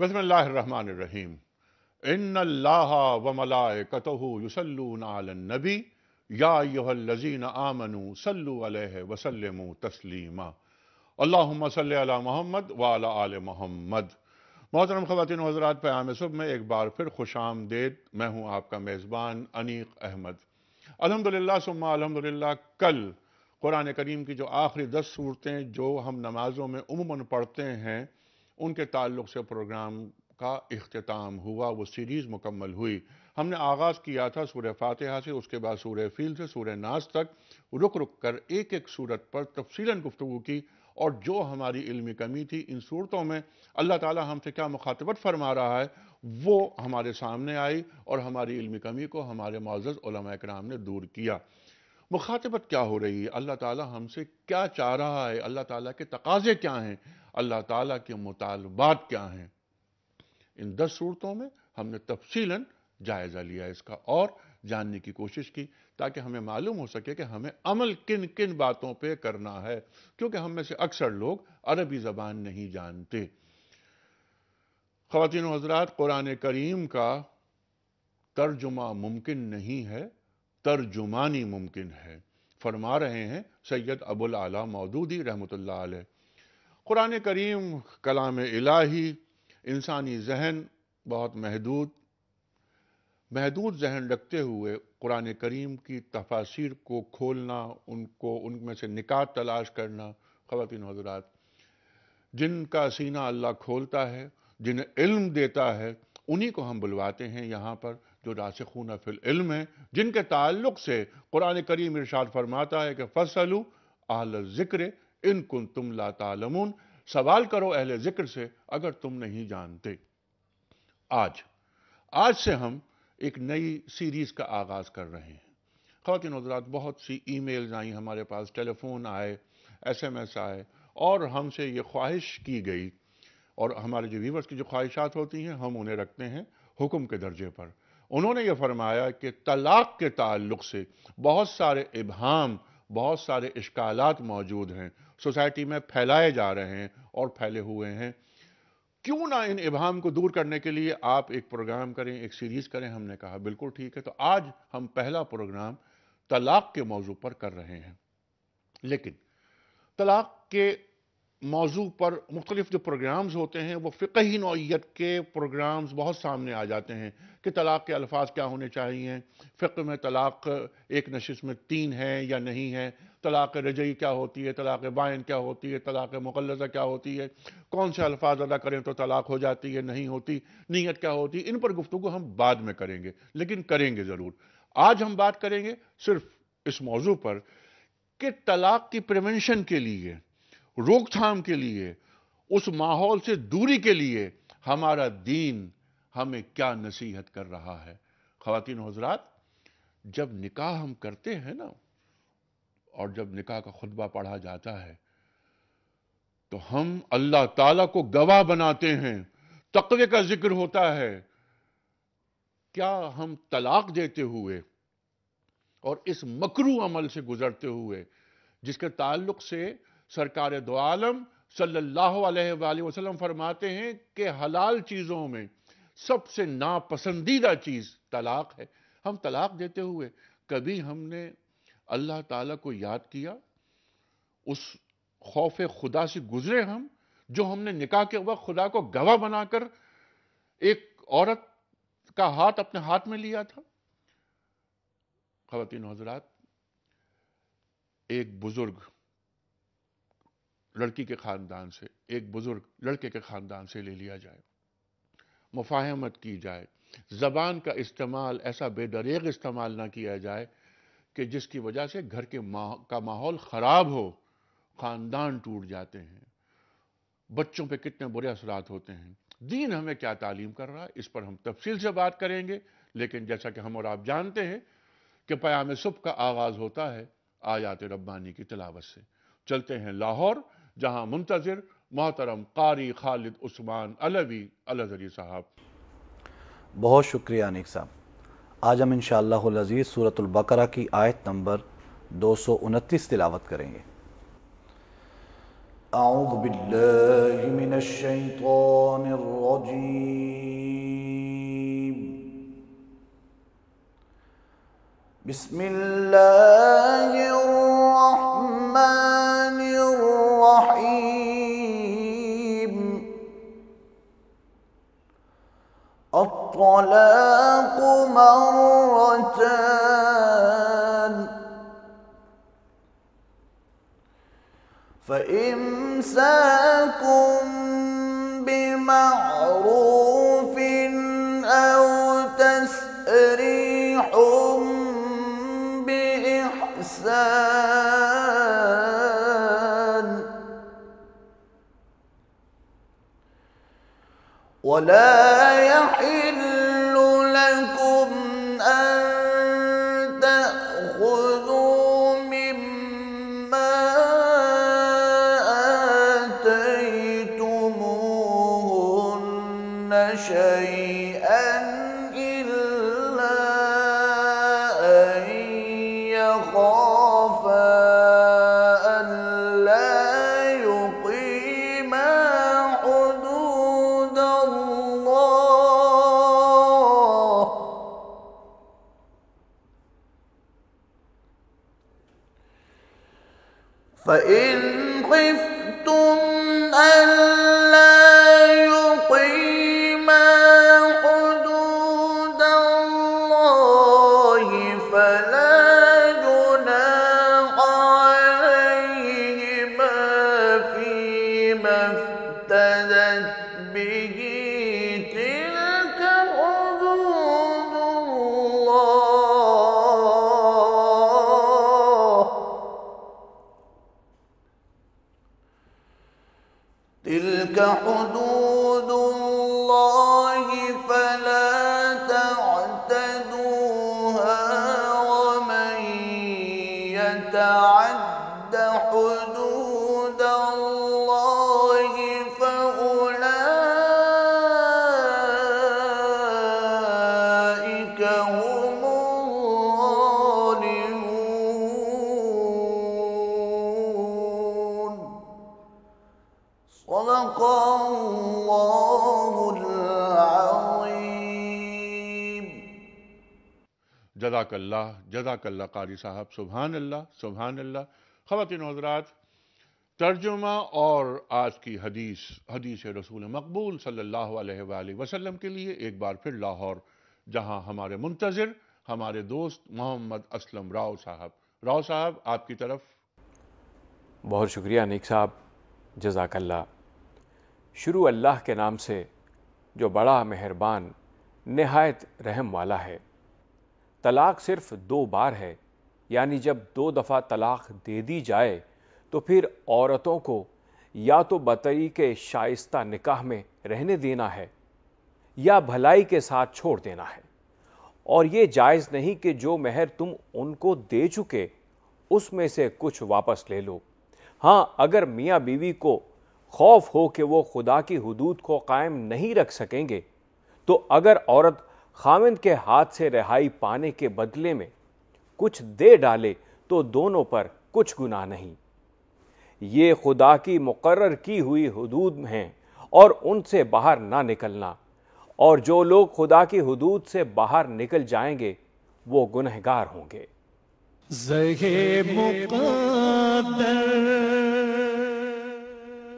बसमीम इन अल्लाह व याजीन आमनु सल वसलम तस्लिमा अल्लाम सल वाल आल मोहम्मद मोहतरम ख़वान हजरात प्याम सुबह में एक बार फिर खुश आमदेद मैं हूँ आपका मेज़बान अनीक अहमद अलहमदिल्ला सुम्मा अलहमदिल्ला कल कुरान करीम की जो आखिरी दस सूरतें जो हम नमाज़ों में उमूमन पढ़ते हैं उनके ताल्लुक से प्रोग्राम का अख्ताम हुआ वो सीरीज़ मुकम्मल हुई हमने आगाज़ किया था सूर फातहा से उसके बाद सूर फील से सूर नाज तक रुक रुक कर एक एक सूरत पर तफसीला गुफ्तु की और जो हमारी इलमी कमी थी इन सूरतों में अल्लाह ताला हमसे क्या मुखातबत फरमा रहा है वो हमारे सामने आई और हमारी इलमी कमी को हमारे उलमा कराम ने दूर किया मुखातबत क्या हो रही है अल्लाह ताला हमसे क्या चाह रहा है अल्लाह ताला के तकाजे क्या हैं अल्लाह ताला के मुतालबात क्या हैं इन दस सूरतों में हमने तफसीला जायज़ा लिया इसका और जानने की कोशिश की ताकि हमें मालूम हो सके कि हमें अमल किन किन बातों पे करना है क्योंकि हम में से अक्सर लोग अरबी ज़बान नहीं जानते ख़वान हजरात कुरान करीम का तर्जुमा मुमकिन नहीं है तर्जुमानी मुमकिन है फरमा रहे हैं सैयद अबुल आला मौदूदी रहमत क़ुरान करीम कलाम इलाही इंसानी जहन बहुत महदूद महदूद जहन रखते हुए क़ुरान करीम की तफासिर को खोलना उनको उनमें से निकात तलाश करना ख़वान हजरात जिनका सीना अल्लाह खोलता है जिन्हें इल्म देता है उन्हीं को हम बुलवाते हैं यहाँ पर जो रासखून फिल इल्म है जिनके ताल्लुक से कुरान करीम इरशाद फरमाता है कि फसलू अहल ज़िक्र इन कुन तुम ला तालमून सवाल करो अहल ज़िक्र से अगर तुम नहीं जानते आज आज से हम एक नई सीरीज़ का आगाज़ कर रहे हैं खातिन हजरात बहुत सी ई मेल्स आई हमारे पास टेलीफोन आए एस एम एस आए और हमसे ये ख्वाहिश की गई और हमारे जो वीवर्स की जो ख्वाहिशात होती हैं हम उन्हें रखते हैं हुक्म के दर्जे पर उन्होंने ये फरमाया कि तलाक़ के ताल्लुक से बहुत सारे इबहम बहुत सारे इश्काल मौजूद हैं सोसाइटी में फैलाए जा रहे हैं और फैले हुए हैं क्यों ना इन इबहम को दूर करने के लिए आप एक प्रोग्राम करें एक सीरीज़ करें हमने कहा बिल्कुल ठीक है तो आज हम पहला प्रोग्राम तलाक़ के मौजू पर कर रहे हैं लेकिन तलाक़ के मौजू पर मुख्तलिफ जो प्रोग्राम्स होते हैं वो फ़िक़ ही के प्रोग्राम्स बहुत सामने आ जाते हैं कि तलाक़ के अल्फाज क्या होने चाहिए फ़िक्र में तलाक़ एक नशिस में तीन है या नहीं है तलाक़ रजई क्या होती है तलाक़ बायन क्या होती है तलाक़ मुकलजा क्या होती है कौन से अल्फाज अदा करें तो तलाक़ हो जाती है नहीं होती नीयत क्या होती है इन पर गुफ्तु हम बाद में करेंगे लेकिन करेंगे ज़रूर आज हम बात करेंगे सिर्फ इस मौजू पर कि तलाक़ की प्रिवेंशन के लिए रोकथाम के लिए उस माहौल से दूरी के लिए हमारा दीन हमें क्या नसीहत कर रहा है खातिन हजरात जब निकाह हम करते हैं ना और जब निकाह का खुतबा पढ़ा जाता है तो हम अल्लाह ताला को गवाह बनाते हैं तकवे का जिक्र होता है क्या हम तलाक देते हुए और इस मकरू अमल से गुजरते हुए जिसके ताल्लुक से सरकार दो आलम सल्लाम फरमाते हैं कि हलाल चीज़ों में सबसे नापसंदीदा चीज़ तलाक है हम तलाक देते हुए कभी हमने अल्लाह ताला को याद किया उस खौफ खुदा से गुजरे हम जो हमने निकाह के वक्त खुदा को गवाह बनाकर एक औरत का हाथ अपने हाथ में लिया था खातिन हजरात एक बुजुर्ग लड़की के ख़ानदान से एक बुज़ुर्ग लड़के के ख़ानदान से ले लिया जाए मुफाहमत की जाए ज़बान का इस्तेमाल ऐसा बेदरेग इस्तेमाल ना किया जाए कि जिसकी वजह से घर के मा, का माहौल ख़राब हो ख़ानदान टूट जाते हैं बच्चों पे कितने बुरे असरात होते हैं दीन हमें क्या तालीम कर रहा है इस पर हम तफसील से बात करेंगे लेकिन जैसा कि हम और आप जानते हैं कि प्याम सुबह का आगाज़ होता है आयात रब्बानी की तलावत से चलते हैं लाहौर जहां मुंतजर मोहतरम कारी खालिद उस्मान अलवी अलजरी साहब बहुत शुक्रिया अनिक साहब आज हम इन शजीज़ सूरतुलबकर की आयत नंबर दो सौ उनतीस तिलावत करेंगे أعوذ بالله من الشيطان الرجيم بسم الله الرحمن الطلاق مرتان فإمساكم بمعروف أو تسريح بإحسان ولا شيئا जदाकल्ला जदाकल्ला कारी साहब सुबहान अल्लाह सुबहान अल्लाह ख़वातिन हजरात तर्जुमा और आज की हदीस हदीस रसूल मकबूल सल्लल्लाहु अलैहि वसल्लम के लिए एक बार फिर लाहौर जहां हमारे मुंतज़र हमारे दोस्त मोहम्मद असलम राव साहब राव साहब आपकी तरफ बहुत शुक्रिया अनिक साहब जजाकल्ला शुरू अल्लाह के नाम से जो बड़ा मेहरबान नहायत रहम वाला है तलाक सिर्फ दो बार है यानी जब दो दफ़ा तलाक दे दी जाए तो फिर औरतों को या तो बतरी के शाइस्त निकाह में रहने देना है या भलाई के साथ छोड़ देना है और ये जायज़ नहीं कि जो महर तुम उनको दे चुके उसमें से कुछ वापस ले लो हाँ अगर मियाँ बीवी को खौफ हो कि वो खुदा की हदूद को कायम नहीं रख सकेंगे तो अगर औरत खामिंद के हाथ से रिहाई पाने के बदले में कुछ दे डाले तो दोनों पर कुछ गुनाह नहीं ये खुदा की मुकर्र की हुई हदूद हैं और उनसे बाहर ना निकलना और जो लोग खुदा की हदूद से बाहर निकल जाएंगे वो गुनहगार होंगे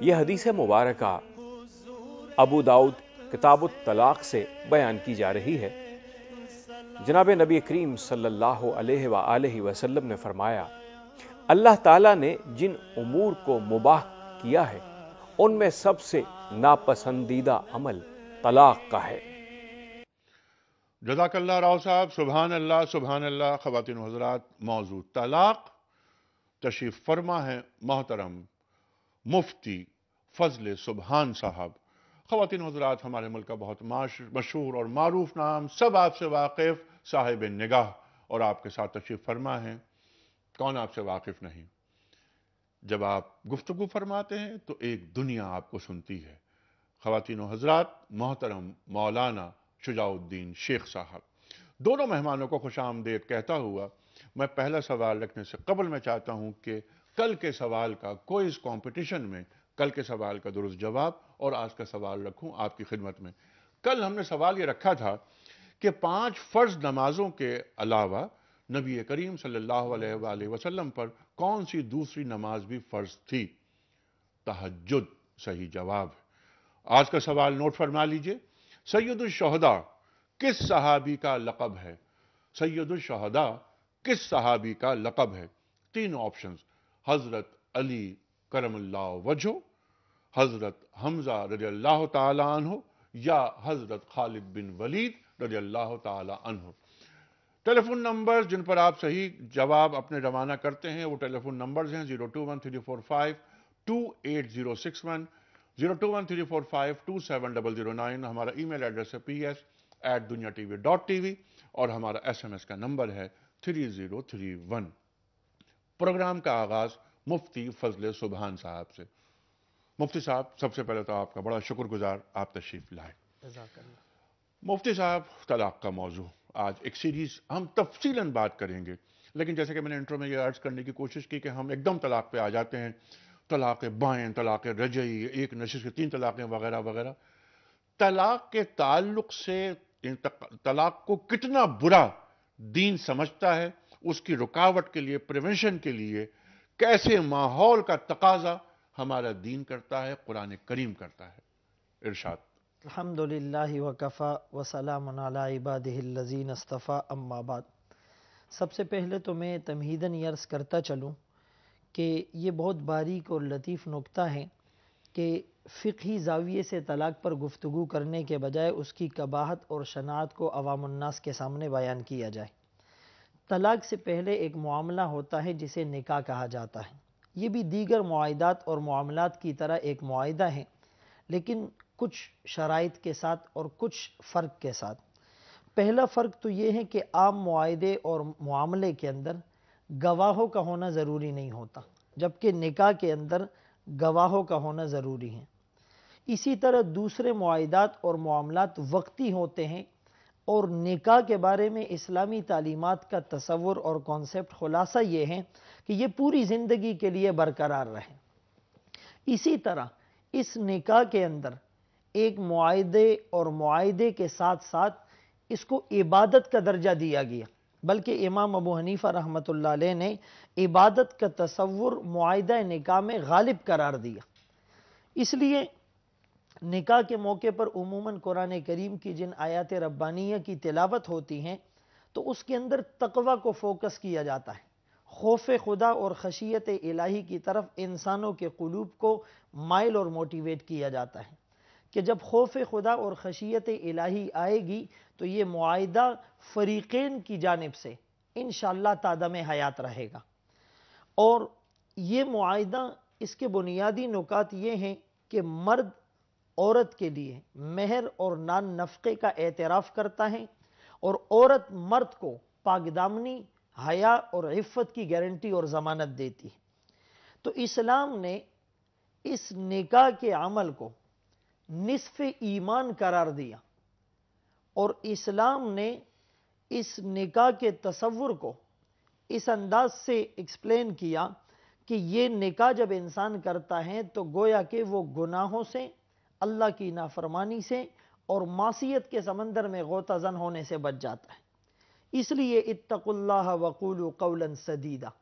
यह हदीस मुबारक अबू दाऊद किताब तलाक़ से बयान की जा रही है जनाब नबी करीम सल्ला वसलम ने फरमाया अल्लाह ताला ने जिन उमूर को मुबाह किया है उनमें सबसे नापसंदीदा अमल तलाक का है जदाकल्ला राव साहब सुबहान अल्लाह सुबहान अल्लाह खातिन हजरात मौजूद तलाक तशीफ फरमा है मोहतरम मुफ्ती फजल सुबहान साहब ख़वान हजरात हमारे मुल्क का बहुत मशहूर और मरूफ नाम सब आपसे वाकिफ़ साहिब निगाह और आपके साथ तशीफ फरमा है कौन आपसे वाकिफ़ नहीं जब आप गुफ्तु फरमाते हैं तो एक दुनिया आपको सुनती है खातिन हजरात मोहतरम मौलाना शुजाउद्दीन शेख साहब दोनों मेहमानों को खुश आमदेद कहता हुआ मैं पहला सवाल रखने से कबल मैं चाहता हूँ कि कल के सवाल का कोई इस कॉम्पिटिशन में कल के सवाल का दुरुस्त जवाब और आज का सवाल रखूं आपकी खिदमत में कल हमने सवाल ये रखा था कि पांच फ़र्ज नमाजों के अलावा नबी करीम सल्लल्लाहु अलैहि वसल्लम पर कौन सी दूसरी नमाज भी फ़र्ज थी तहजद सही जवाब आज का सवाल नोट फरमा लीजिए सैदुलशहदा किस सहाबी का लकब है सैदुलशहदा किस सहाबी का लकब है तीन ऑप्शंस हज़रत अली करमल्ला वजह हज़रत हमज़ा रजी अल्लाह तहो या हज़रत खालिद बिन वलीद रजी अल्लाह तहो टेलीफोन नंबर जिन पर आप सही जवाब अपने रवाना करते हैं वो टेलीफोन नंबर्स हैं zero two one three four five two eight zero six one zero two one three four five two seven double zero nine हमारा ई मेल एड्रेस है P S at Dunya T V dot T V और हमारा S M S का number है three zero three one program का आगाज मुफ्ती फजल सुबहान साहब से मुफ्ती साहब सबसे पहले तो आपका बड़ा शुक्रगुजार आप तशरीफ लाए मुफ्ती साहब तलाक का मौजू आज एक सीरीज़ हम तफसीला बात करेंगे लेकिन जैसे कि मैंने इंटरव्यू में ये अर्ज करने की कोशिश की कि हम एकदम तलाक पे आ जाते हैं तलाक बाएं तलाक रजई एक नशे के तीन तलाक़ें वगैरह वगैरह तलाक के ताल्लुक से तलाक को कितना बुरा दीन समझता है उसकी रुकावट के लिए प्रिवेंशन के लिए कैसे माहौल का तकाजा हमारा दीन करता है कुरान करीम करता है इर्शाद अलहमदिल्ला वकफ़ा वसलाम इबादीन अस्तफ़ा अम्माबाद सबसे पहले तो मैं तमहीदन यर्स करता चलूँ कि ये बहुत बारीक और लतीफ़ नुकता है कि फ़िकी जाविये से तलाक पर गुफ्तु करने के बजाय उसकी कबाहत और शनात को अवामन्नास के सामने बयान किया जाए तलाक से पहले एक मामला होता है जिसे निका कहा जाता है ये भी दीगर माहदात और मामलों की तरह एक माहा है लेकिन कुछ शराइ के साथ और कुछ फ़र्क के साथ पहला फ़र्क तो ये है कि आम माहदे और मामले के अंदर गवाहों का होना ज़रूरी नहीं होता जबकि निका के अंदर गवाहों का होना ज़रूरी है इसी तरह दूसरे माहदात और मामलत वक्ती होते हैं और निका के बारे में इस्लामी तालीमत का तस्वुर और कॉन्सेप्ट खुलासा ये है कि ये पूरी ज़िंदगी के लिए बरकरार रहे इसी तरह इस निका के अंदर एक माहे और मुआदे के साथ साथ इसको इबादत का दर्जा दिया गया बल्कि इमाम अबू हनीफ़ा रहमत ने इबादत का तस्वुर माहदा निका में गालिब करार दिया इसलिए निकाह के मौके पर उमूमन कुरान करीम की जिन आयात रब्बानिया की तिलावत होती हैं तो उसके अंदर तकवा को फोकस किया जाता है खौफ खुदा और खशियत इलाही की तरफ इंसानों के कलूब को माइल और मोटिवेट किया जाता है कि जब खौफ खुदा और खशियत इलाही आएगी तो ये माह फरीक़ैन की जानब से इन तादम हयात रहेगा और ये माह इसके बुनियादी नुकात ये हैं कि मर्द औरत के लिए मेहर और नान नफके का एतराफ़ करता है और औरत मर्द को पागदामनी हया और इफ़्फ़त की गारंटी और ज़मानत देती है तो इस्लाम ने इस निकाह के अमल को निसफ ईमान करार दिया और इस्लाम ने इस निकाह के तस्वुर को इस अंदाज से एक्सप्लेन किया कि ये निकाह जब इंसान करता है तो गोया के वो गुनाहों से अल्लाह की नाफरमानी से और मासीत के समंदर में गोताजन होने से बच जाता है इसलिए इतकुल्ला वकूल कौलन सदीदा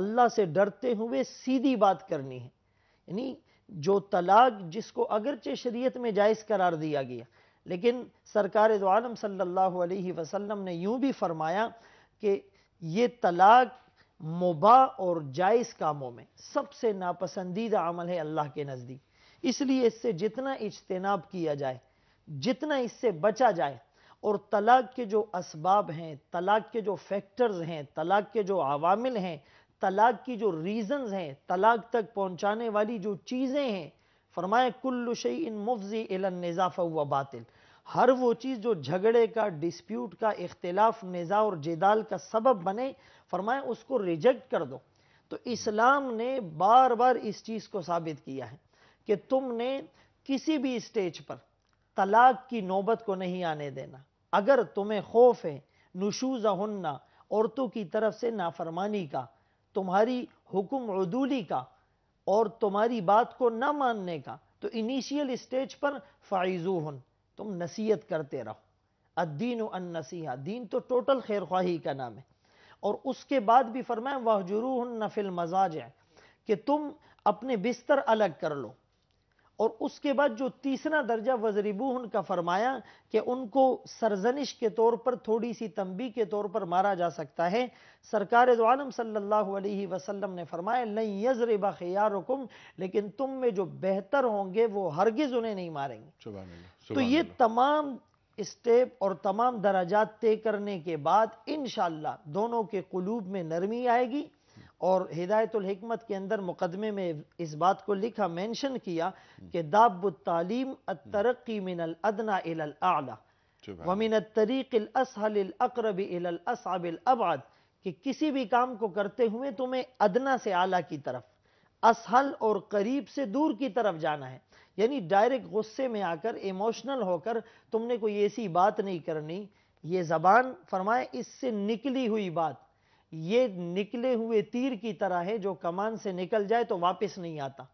अल्लाह से डरते हुए सीधी बात करनी है यानी जो तलाक जिसको अगरचे शरीयत में जायज़ करार दिया गया लेकिन सरकार आलम सल्लल्लाहु अलैहि वसल्लम ने यूं भी फरमाया कि ये तलाक मुबा और जायज़ कामों में सबसे नापसंदीदा अमल है अल्लाह के नज़दीक इसलिए इससे जितना इज्तनाब किया जाए जितना इससे बचा जाए और तलाक के जो इसबाब हैं तलाक के जो फैक्टर्स हैं तलाक के जो आवामिल हैं तलाक की जो रीजन हैं तलाक तक पहुंचाने वाली जो चीज़ें हैं फरमाए कुल्लु शई इन मुफजी नज़ाफा हुआ बातिल हर वो चीज़ जो झगड़े का डिस्प्यूट का इख्तलाफ निज़ा और जिदाल का सबब बने फरमाए उसको रिजेक्ट कर दो तो इस्लाम ने बार बार इस चीज़ को साबित किया है कि तुमने किसी भी स्टेज पर तलाक की नौबत को नहीं आने देना अगर तुम्हें खौफ है नशूज़ हन्ना औरतों की तरफ से नाफरमानी का तुम्हारी हुक्म अदूली का और तुम्हारी बात को ना मानने का तो इनिशियल स्टेज पर फाइजू हन तुम नसीहत करते रहो अद्दीन अन नसीहा दीन तो टोटल खैर ख्वाही का नाम है और उसके बाद भी फरमाए हन नफिल मजाज है कि तुम अपने बिस्तर अलग कर लो और उसके बाद जो तीसरा दर्जा वजरीबू का फरमाया कि उनको सरजनिश के तौर पर थोड़ी सी तंबी के तौर पर मारा जा सकता है सरकार आलम सल्लल्लाहु अलैहि वसल्लम ने फरमाया नहीं यजरे खयारकुम लेकिन तुम में जो बेहतर होंगे वो हरगिज उन्हें नहीं मारेंगे तो ये तमाम स्टेप और तमाम दराजात तय करने के बाद इन दोनों के कलूब में नरमी आएगी और हिदायतुलहकमत के अंदर मुकदमे में इस बात को लिखा मेंशन किया कि दाब तालीम तरक्की मिनल अदना इलल आला वमिन तरीकिल असहल अकरब असाबिल अबाद कि किसी भी काम को करते हुए तुम्हें अदना से आला की तरफ असहल और करीब से दूर की तरफ जाना है यानी डायरेक्ट गुस्से में आकर इमोशनल होकर तुमने कोई ऐसी बात नहीं करनी ये जबान फरमाए इससे निकली हुई बात ये निकले हुए तीर की तरह है जो कमान से निकल जाए तो वापस नहीं आता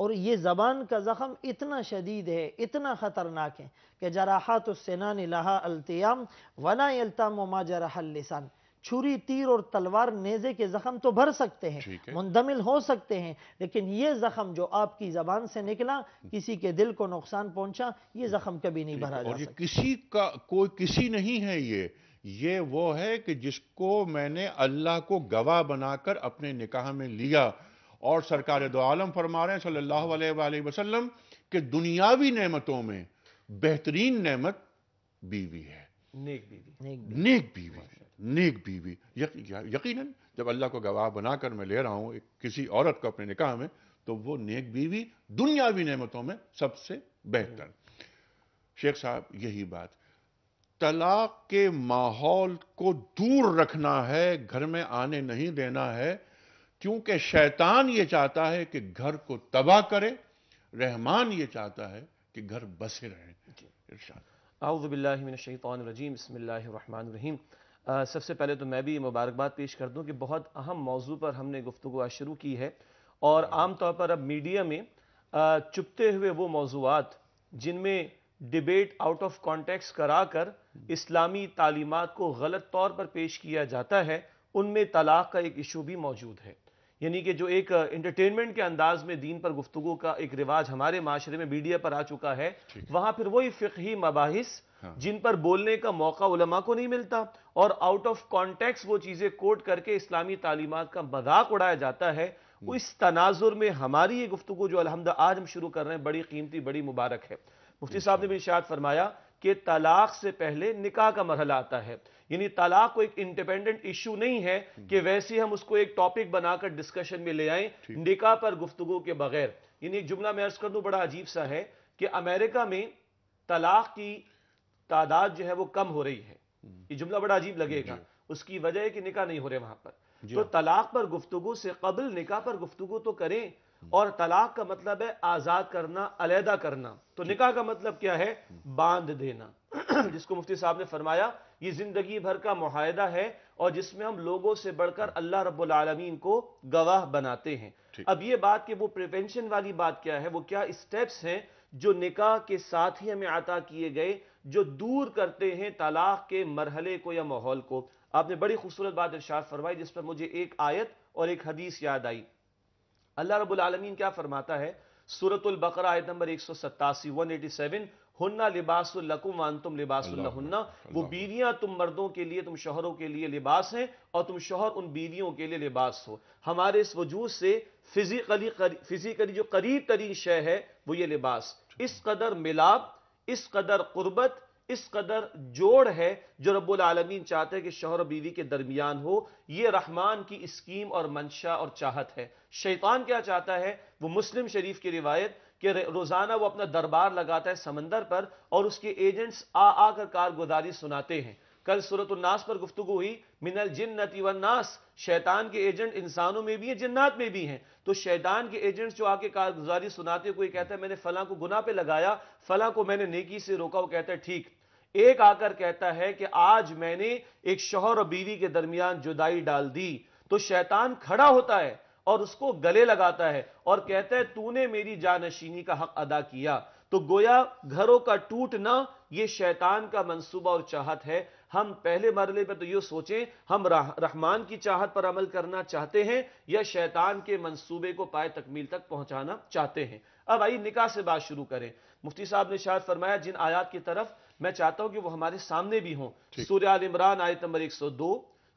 और ये ज़बान का जख्म इतना शदीद है इतना ख़तरनाक है कि जराहत ने लहा अल्तियाम वना अल्ता मा छुरी तीर और तलवार नेज़े के जख्म तो भर सकते हैं मुंदमिल हो सकते हैं लेकिन ये जख्म जो आपकी ज़बान से निकला किसी के दिल को नुकसान पहुंचा ये जख्म कभी नहीं भरा जा किसी का कोई किसी नहीं है ये ये वो है कि जिसको मैंने अल्लाह को गवाह बनाकर अपने निकाह में लिया और सरकार दो आलम फरमा रहे हैं सल्लल्लाहु अलैहि वसल्लम दुनियावी नेमतों में बेहतरीन नेमत बीवी है नेक बीवी नेक बीवी नेक बीवी यकीनन जब अल्लाह को गवाह बनाकर मैं ले रहा हूँ किसी औरत को अपने निकाह में तो वो नेक बीवी दुनियावी नेमतों में सबसे बेहतर शेख साहब यही बात तलाक के माहौल को दूर रखना है घर में आने नहीं देना है क्योंकि शैतान ये चाहता है कि घर को तबाह करे रहमान ये चाहता है कि घर बसे रहें आउज़बिल्लिमिनशैतरजीम बसमीम सबसे पहले तो मैं भी मुबारकबाद पेश कर दूं कि बहुत अहम मौजू पर हमने गुफ्तु आज शुरू की है और हाँ। आमतौर पर अब मीडिया में चुपते हुए वो मौजूद जिनमें डिबेट आउट ऑफ कॉन्टेक्स्ट कराकर इस्लामी तालीमत को गलत तौर पर पेश किया जाता है उनमें तलाक का एक इशू भी मौजूद है यानी कि जो एक इंटरटेनमेंट के अंदाज में दीन पर गुफ्तु का एक रिवाज हमारे माशरे में मीडिया पर आ चुका है वहां फिर वही फिकही मबाहिस हाँ। जिन पर बोलने का मौका उलमा को नहीं मिलता और आउट ऑफ कॉन्टेक्ट वो चीज़ें कोट करके इस्लामी तालीमत का मजाक उड़ाया जाता है इस हम्म। तनाजुर में हमारी ये गुफ्तु जो अलहमद आज हम शुरू कर रहे हैं बड़ी कीमती बड़ी मुबारक है मुफ्ती साहब ने भी इशाद फरमाया कि तलाक से पहले निकाह का मरहला आता है यानी तलाक को एक इंडिपेंडेंट इशू नहीं है कि वैसे हम उसको एक टॉपिक बनाकर डिस्कशन में ले आए निकाह पर गुफ्तगु के बगैर यानी एक जुमला मैं अर्ज कर दूं बड़ा अजीब सा है कि अमेरिका में तलाक की तादाद जो है वो कम हो रही है ये जुमला बड़ा अजीब लगेगा उसकी वजह है कि निकाह नहीं हो रहे वहां पर तो हाँ। तलाक पर गुफ्तगु से कबल निकाह पर गुफ्तगु तो करें और तलाक का मतलब है आज़ाद करना अलहदा करना तो निकाह का मतलब क्या है बांध देना जिसको मुफ्ती साहब ने फरमाया ये ज़िंदगी भर का माहदा है और जिसमें हम लोगों से बढ़कर अल्लाह रबालमीन को गवाह बनाते हैं अब ये बात कि वो प्रिवेंशन वाली बात क्या है वो क्या स्टेप्स हैं जो निकाह के साथ ही हमें अता किए गए जो दूर करते हैं तलाक के मरहले को या माहौल को आपने बड़ी खूबसूरत बात इर्शाद फरमाई जिस पर मुझे एक आयत और एक हदीस याद आई अल्लाह रबालमीन क्या फरमाता है सूरतुल्बकर आयत नंबर एक सौ सत्तासी वन एटी सेवन हन्ना लिबासकुम वान तुम लिबासन्ना वो बीवियां तुम मर्दों के लिए तुम शोहरों के लिए लिबास हैं और तुम शोहर उन बीवियों के लिए लिबास हो हमारे इस वजूद से फिजिकली फिजिकली जो करीब तरीन शय है वो ये लिबास इस कदर मिलाप इस कदर कुर्बत इस कदर जोड़ है जो रब्बुल आलमीन चाहते हैं कि शोहर बीवी के दरमियान हो यह रहमान की स्कीम और मंशा और चाहत है शैतान क्या चाहता है वो मुस्लिम शरीफ की रिवायत कि रोज़ाना वो अपना दरबार लगाता है समंदर पर और उसके एजेंट्स आ आकर कारगुजारी सुनाते हैं कल सूरत उन्नास पर गुफ्तु हुई मिनल व नास शैतान के एजेंट इंसानों में भी है जिन्नात में भी हैं तो शैतान के एजेंट्स जो आके कारगुजारी सुनाते कोई कहता है मैंने फला को गुना पे लगाया फला को मैंने नेकी से रोका वो कहता है ठीक एक आकर कहता है कि आज मैंने एक शोहर और बीवी के दरमियान जुदाई डाल दी तो शैतान खड़ा होता है और उसको गले लगाता है और कहता है तूने मेरी जानशीनी का हक अदा किया तो गोया घरों का टूटना यह शैतान का मंसूबा और चाहत है हम पहले मरले पर तो यह सोचें हम रहमान की चाहत पर अमल करना चाहते हैं या शैतान के मंसूबे को पाए तकमील तक पहुंचाना चाहते हैं अब आई निकाह से बात शुरू करें मुफ्ती साहब ने शायद फरमाया जिन आयात की तरफ मैं चाहता हूं कि वो हमारे सामने भी हों सूर्य आल इमरान आयत नंबर 102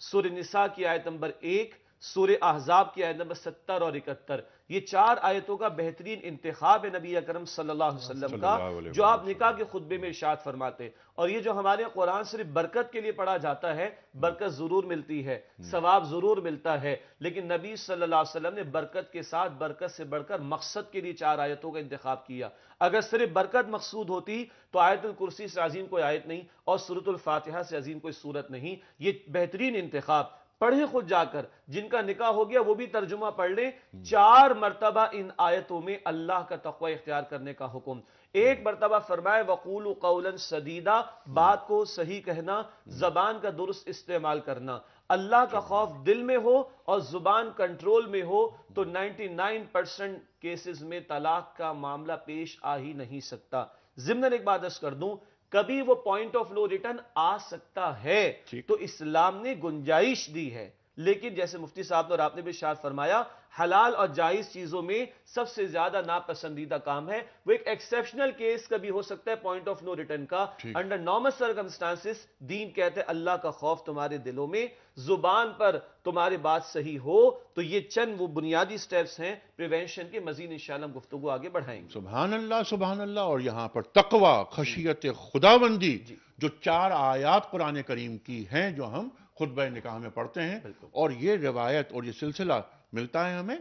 सूर्य निशा की आयत नंबर एक सूर्य आहजाब की आयत नंबर सत्तर और इकहत्तर ये चार आयतों का बेहतरीन इंतखा है नबी अकरम सल्लाम का जो आप निकाह के खुतबे में इशात फरमाते और ये जो हमारे कुरान सिर्फ बरकत के लिए पढ़ा जाता है बरकत जरूर मिलती है हम्म। सवाब जरूर मिलता है लेकिन नबी सल्लल्लाहु अलैहि वसल्लम ने बरकत के साथ बरकत से बढ़कर मकसद के लिए चार आयतों का इंतखा किया अगर सिर्फ बरकत मकसूद होती तो आयतुल कुर्सी से अजीम कोई आयत नहीं और सूरतुल फातिहा से अजीम कोई सूरत नहीं ये बेहतरीन इंतखा पढ़े खुद जाकर जिनका निकाह हो गया वो भी तर्जुमा पढ़ लें चार मरतबा इन आयतों में अल्लाह का तकवा इख्तियार करने का हुक्म एक मरतबा फरमाए वकूल कौलन सदीदा बात को सही कहना जबान का दुरुस्त इस्तेमाल करना अल्लाह का खौफ दिल में हो और जुबान कंट्रोल में हो तो 99 परसेंट केसेस में तलाक का मामला पेश आ ही नहीं सकता जिमन एक बात अर्ज कर दूं कभी वो पॉइंट ऑफ नो रिटर्न आ सकता है तो इस्लाम ने गुंजाइश दी है लेकिन जैसे मुफ्ती साहब ने और आपने भी शाद फरमाया हलाल और जायज चीजों में सबसे ज्यादा नापसंदीदा काम है वो एक एक्सेप्शनल केस का भी हो सकता है पॉइंट ऑफ नो रिटर्न का अंडर नॉर्मल सर्कमस्टांसिस दीन कहते हैं अल्लाह का खौफ तुम्हारे दिलों में जुबान पर तुम्हारे बात सही हो तो ये चंद वो बुनियादी स्टेप्स हैं प्रिवेंशन के मजीद शाम गुफ्तु आगे बढ़ाएंगे सुबहान अल्लाह सुबहान अल्लाह और यहाँ पर तकवा खशियत खुदाबंदी जो चार आयात पुराने करीम की हैं जो हम खुद निकाह में पढ़ते हैं और ये रिवायत और ये सिलसिला मिलता है हमें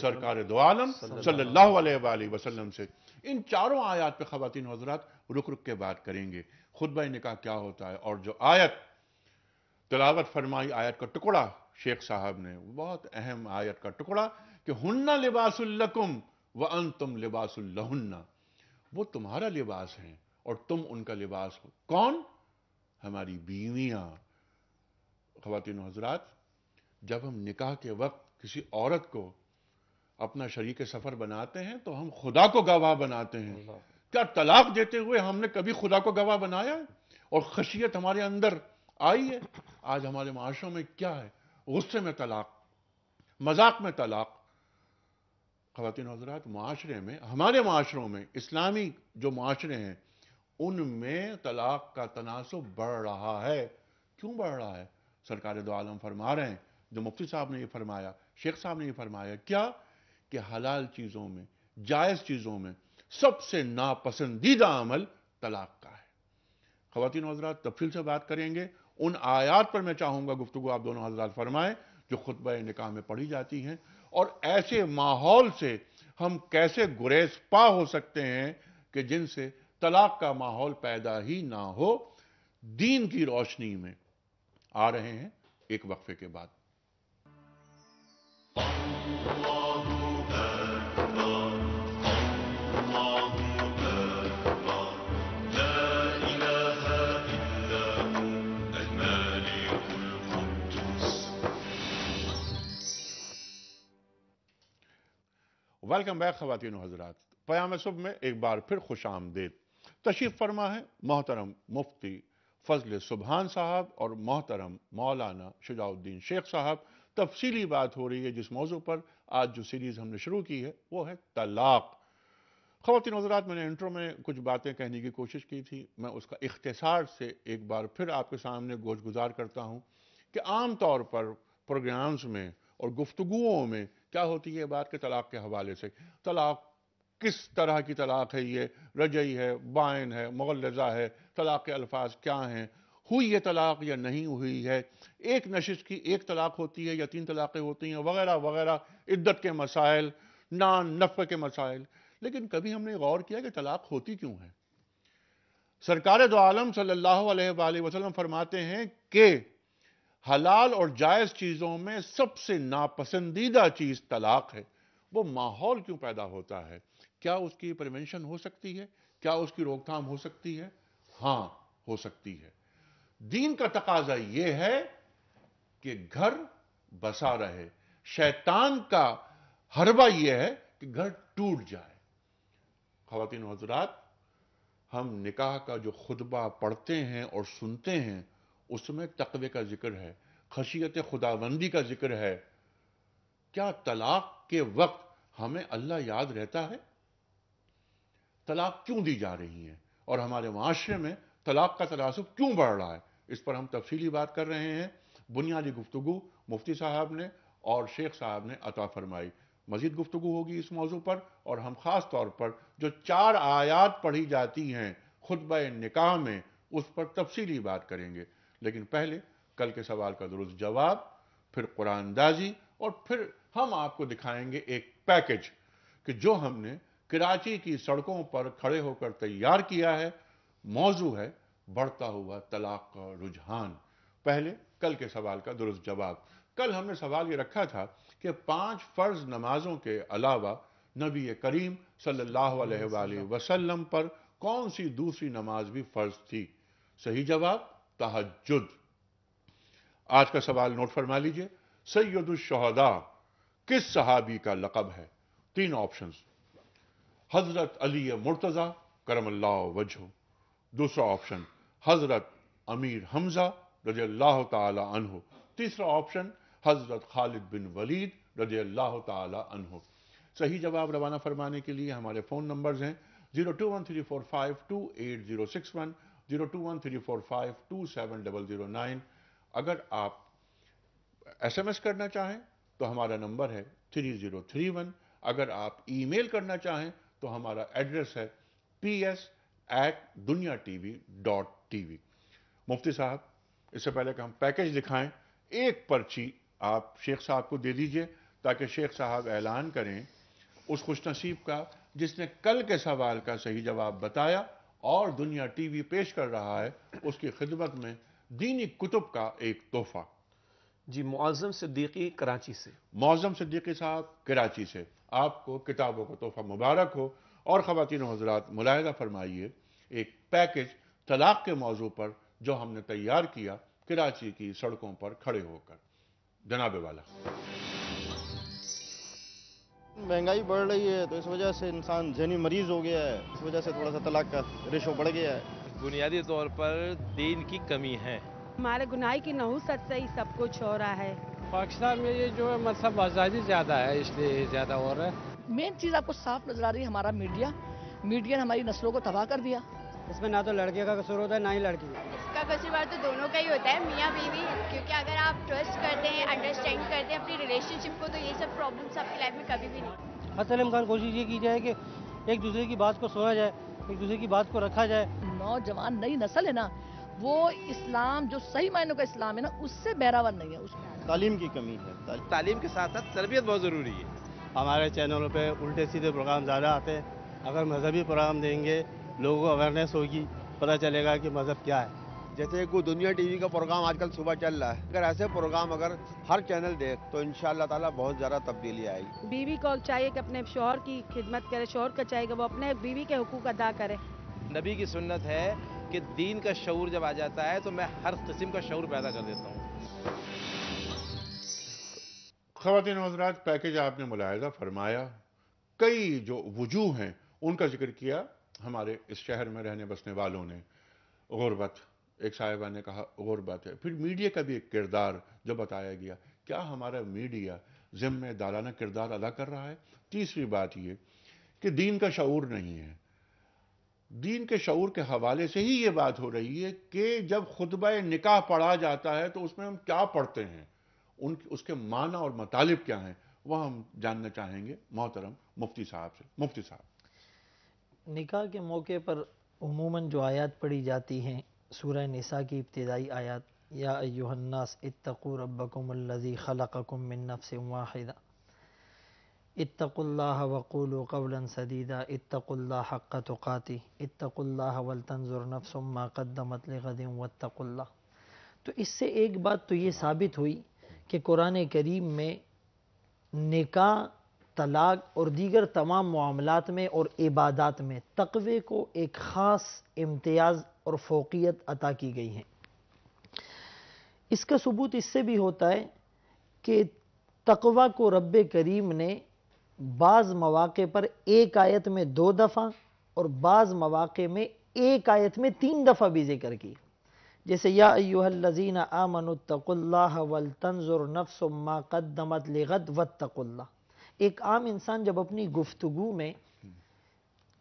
सरकार दो आलम सल्लल्लाहु से इन चारों आयात पर खातन हजरात रुक रुक के बात करेंगे खुतब निकाह क्या होता है और जो आयत तलावत फरमाई आयत का टुकड़ा शेख साहब ने बहुत अहम आयत का टुकड़ा कि हन्ना लिबासम व अन तुम लिबासना वो तुम्हारा लिबास है और तुम उनका लिबास हो कौन हमारी बीवियां खातिन हजरात जब हम निकाह के वक्त किसी औरत को अपना शरीक सफ़र बनाते हैं तो हम खुदा को गवाह बनाते हैं क्या तलाक देते हुए हमने कभी खुदा को गवाह बनाया है और खशियत हमारे अंदर आई है आज हमारे माशरों में क्या है गुस्से में तलाक मजाक में तलाक खातिन हजरात माशरे में हमारे माशरों में इस्लामी जो माशरे हैं उनमें तलाक का तनासब बढ़ रहा है क्यों बढ़ रहा है सरकार दो आलम फरमा रहे हैं जो मुफ्ती साहब ने ये फरमाया शेख साहब ने ये फरमाया क्या कि हलाल चीज़ों में जायज़ चीज़ों में सबसे नापसंदीदा अमल तलाक का है ख़वान हजरात तफसील से बात करेंगे उन आयात पर मैं चाहूंगा गुफ्तु आप दोनों हजरात फरमाएं जो खुतब निकाह में पढ़ी जाती हैं और ऐसे माहौल से हम कैसे गुरेज पा हो सकते हैं कि जिनसे तलाक का माहौल पैदा ही ना हो दीन की रोशनी में आ रहे हैं एक वक्फे के बाद वेलकम बैक खातिन हजरात पयाम सुब में एक बार फिर खुश आमदेद तशीफ़ फरमा है मोहतरम मुफ्ती फजल सुबहान साहब और मोहतरम मौलाना शुजाउद्दीन शेख साहब तफसीली बात हो रही है जिस मौजू पर आज जो सीरीज़ हमने शुरू की है वो है तलाक़ ख़वान हजरात मैंने इंट्रो में कुछ बातें कहने की कोशिश की थी मैं उसका इख्तसार से एक बार फिर आपके सामने गोश गुजार करता हूँ कि आम तौर पर प्रोग्राम्स में और गुफ्तुओं में क्या होती है बात के तलाक़ के हवाले से तलाक़ किस तरह की तलाक़ है ये रजई है बाइन है मुगलजा है तलाक़ के अल्फाज क्या हैं हुई ये तलाक या नहीं हुई है एक नशिश की एक तलाक होती है या तीन तलाक़ें होती हैं वगैरह वगैरह इद्दत के मसाइल नान नफ़ के मसाइल लेकिन कभी हमने गौर किया कि तलाक होती क्यों है सरकार दो आलम सल्लल्लाहु अलैहि वसल्लम फरमाते हैं कि हलाल और जायज़ चीज़ों में सबसे नापसंदीदा चीज़ तलाक है वो माहौल क्यों पैदा होता है क्या उसकी प्रिवेंशन हो सकती है क्या उसकी रोकथाम हो सकती है हां हो सकती है दीन का तकाजा यह है कि घर बसा रहे शैतान का हरबा यह है कि घर टूट जाए खातिन हजरात हम निकाह का जो खुतबा पढ़ते हैं और सुनते हैं उसमें तकवे का जिक्र है खशियत खुदाबंदी का जिक्र है क्या तलाक के वक्त हमें अल्लाह याद रहता है तलाक क्यों दी जा रही है और हमारे माशरे में तलाक़ का तनासब क्यों बढ़ रहा है इस पर हम तफसीली बात कर रहे हैं बुनियादी गुफ्तु मुफ्ती साहब ने और शेख साहब ने अता फरमाई मज़ीद गुफ्तु होगी इस मौजू पर और हम ख़ास तौर पर जो चार आयात पढ़ी जाती हैं खुतब निकाह में उस पर तफसीली बात करेंगे लेकिन पहले कल के सवाल का दुरुस्त जवाब फिर कुरानदाजी और फिर हम आपको दिखाएंगे एक पैकेज कि जो हमने कराची की सड़कों पर खड़े होकर तैयार किया है मौजू है बढ़ता हुआ तलाक का रुझान पहले कल के सवाल का दुरुस्त जवाब कल हमने सवाल ये रखा था कि पांच फर्ज नमाजों के अलावा नबी करीम सल्लल्लाहु अलैहि वसल्लम पर कौन सी दूसरी नमाज भी फर्ज थी सही जवाब तहजुद आज का सवाल नोट फरमा लीजिए सैयदुल शहदा किस सहाबी का लकब है तीन ऑप्शंस हजरत अली मुर्तज़ा करमल्ला वजह दूसरा ऑप्शन हजरत अमीर हमजा रज अल्लाह तहो तीसरा ऑप्शन हजरत खालिद बिन वलीद रज अल्लाह तहो सही जवाब रवाना फरमाने के लिए हमारे फ़ोन नंबर्स हैं zero two one three four five two eight zero six one zero two one three four five two seven double zero nine अगर आप एसएमएस करना चाहें तो हमारा नंबर है थ्री जीरो थ्री वन अगर आप ईमेल करना चाहें तो हमारा एड्रेस है P S at Dunya TV dot T V मुफ्ती साहब इससे पहले कि हम पैकेज दिखाएं एक पर्ची आप शेख साहब को दे दीजिए ताकि शेख साहब ऐलान करें उस खुश नसीब का जिसने कल के सवाल का सही जवाब बताया और दुनिया टीवी पेश कर रहा है उसकी खिदमत में दीनी कुतुब का एक तोहफा जी मुआजम सिद्दीकी कराची से मुआजम सिद्दीकी साहब कराची से आपको किताबों का तोहफा मुबारक हो और ख़वान हजरात मुलायदा फरमाइए एक पैकेज तलाक के मौजू पर जो हमने तैयार किया कराची की सड़कों पर खड़े होकर जनाबे वाला महंगाई बढ़ रही है तो इस वजह से इंसान जहनी मरीज हो गया है इस वजह से थोड़ा सा तलाक का रेशो बढ़ गया है बुनियादी तौर पर दीन की कमी है हमारे गुनाई की नहूसत से ही सब कुछ हो रहा है पाकिस्तान में ये जो है मतलब आज़ादी ज़्यादा है इसलिए ज़्यादा हो रहा है मेन चीज़ आपको साफ नजर आ रही है हमारा मीडिया मीडिया ने हमारी नस्लों को तबाह कर दिया इसमें ना तो लड़के का कसूर होता है ना ही लड़की का इसका कसूरवार तो दोनों का ही होता है मियाँ बीवी क्योंकि अगर आप ट्रस्ट करते हैं अंडरस्टैंड करते हैं अपनी रिलेशनशिप को तो ये सब प्रॉब्लम्स आपकी लाइफ में कभी भी नहीं असल इमकान कोशिश ये की जाए कि एक दूसरे की बात को सुना जाए एक दूसरे की बात को रखा जाए नौजवान नई नस्ल है ना वो इस्लाम जो सही मायनों का इस्लाम है ना उससे बैरावर नहीं है उसमें तालीम की कमी है तालीम के साथ साथ तरबियत बहुत ज़रूरी है हमारे चैनलों पे उल्टे सीधे प्रोग्राम ज़्यादा आते हैं अगर मजहबी प्रोग्राम देंगे लोगों को अवेयरनेस होगी पता चलेगा कि मज़हब क्या है जैसे को दुनिया टीवी का प्रोग्राम आजकल सुबह चल रहा है अगर ऐसे प्रोग्राम अगर हर चैनल दे तो इन ताला बहुत ज़्यादा तब्दीली आएगी बीवी को चाहिए कि अपने शोहर की खिदमत करे शोहर का चाहिए कि वो अपने बीवी के हकूक अदा करे नबी की सुन्नत है कि दीन का शूर जब आ जाता है तो मैं हर किस्म का शूर पैदा कर देता हूँ खातन हजरात पैकेज आपने मुलायदा फरमाया कई जो वजूह हैं उनका जिक्र किया हमारे इस शहर में रहने बसने वालों ने गुरबत एक साहिबा ने कहा गुरबत है फिर मीडिया का भी एक किरदार जो बताया गया क्या हमारा मीडिया ज़िम्मेदाराना किरदार अदा कर रहा है तीसरी बात ये कि दीन का शूर नहीं है दीन के शूर के हवाले से ही ये बात हो रही है कि जब खुतब निकाह पढ़ा जाता है तो उसमें हम क्या पढ़ते हैं उन उसके माना और मतालब क्या हैं वह हम जानना चाहेंगे मोहतरम मुफ्ती साहब से मुफ्ती साहब निकाह के मौके पर उमूमन जो आयात पढ़ी जाती हैं सूर्य नसा की इब्तदाई आयात या युहन्नास इतकू रबकुमल्लि खलकुम मिन से वाहिदा इत्तकुल्ला वक़ूल कवलन सदीदा इत्तकुल्ला हक़ तुक़ाती इत्तकुल्ला वलतनजुर नफसुम्मा कदमत गदिम वत्तकुल्ला तो इससे एक बात तो ये साबित हुई कि कुरान करीम में निका तलाक और दीगर तमाम मामलों में और इबादत में तकवे को एक ख़ास इम्तियाज़ और फोकियत अता की गई है इसका सबूत इससे भी होता है कि तकवा को रब करीम ने बाज़ मौाक़े पर एक आयत में दो दफ़ा और बाज़ मौाक़े में एक आयत में तीन दफ़ा भी जिक्र की जैसे या याजीन आमनतकुल्ला वलतनजुर नफ्स मा कदमत लगत वतकुल्ला एक आम इंसान जब अपनी गुफ्तु में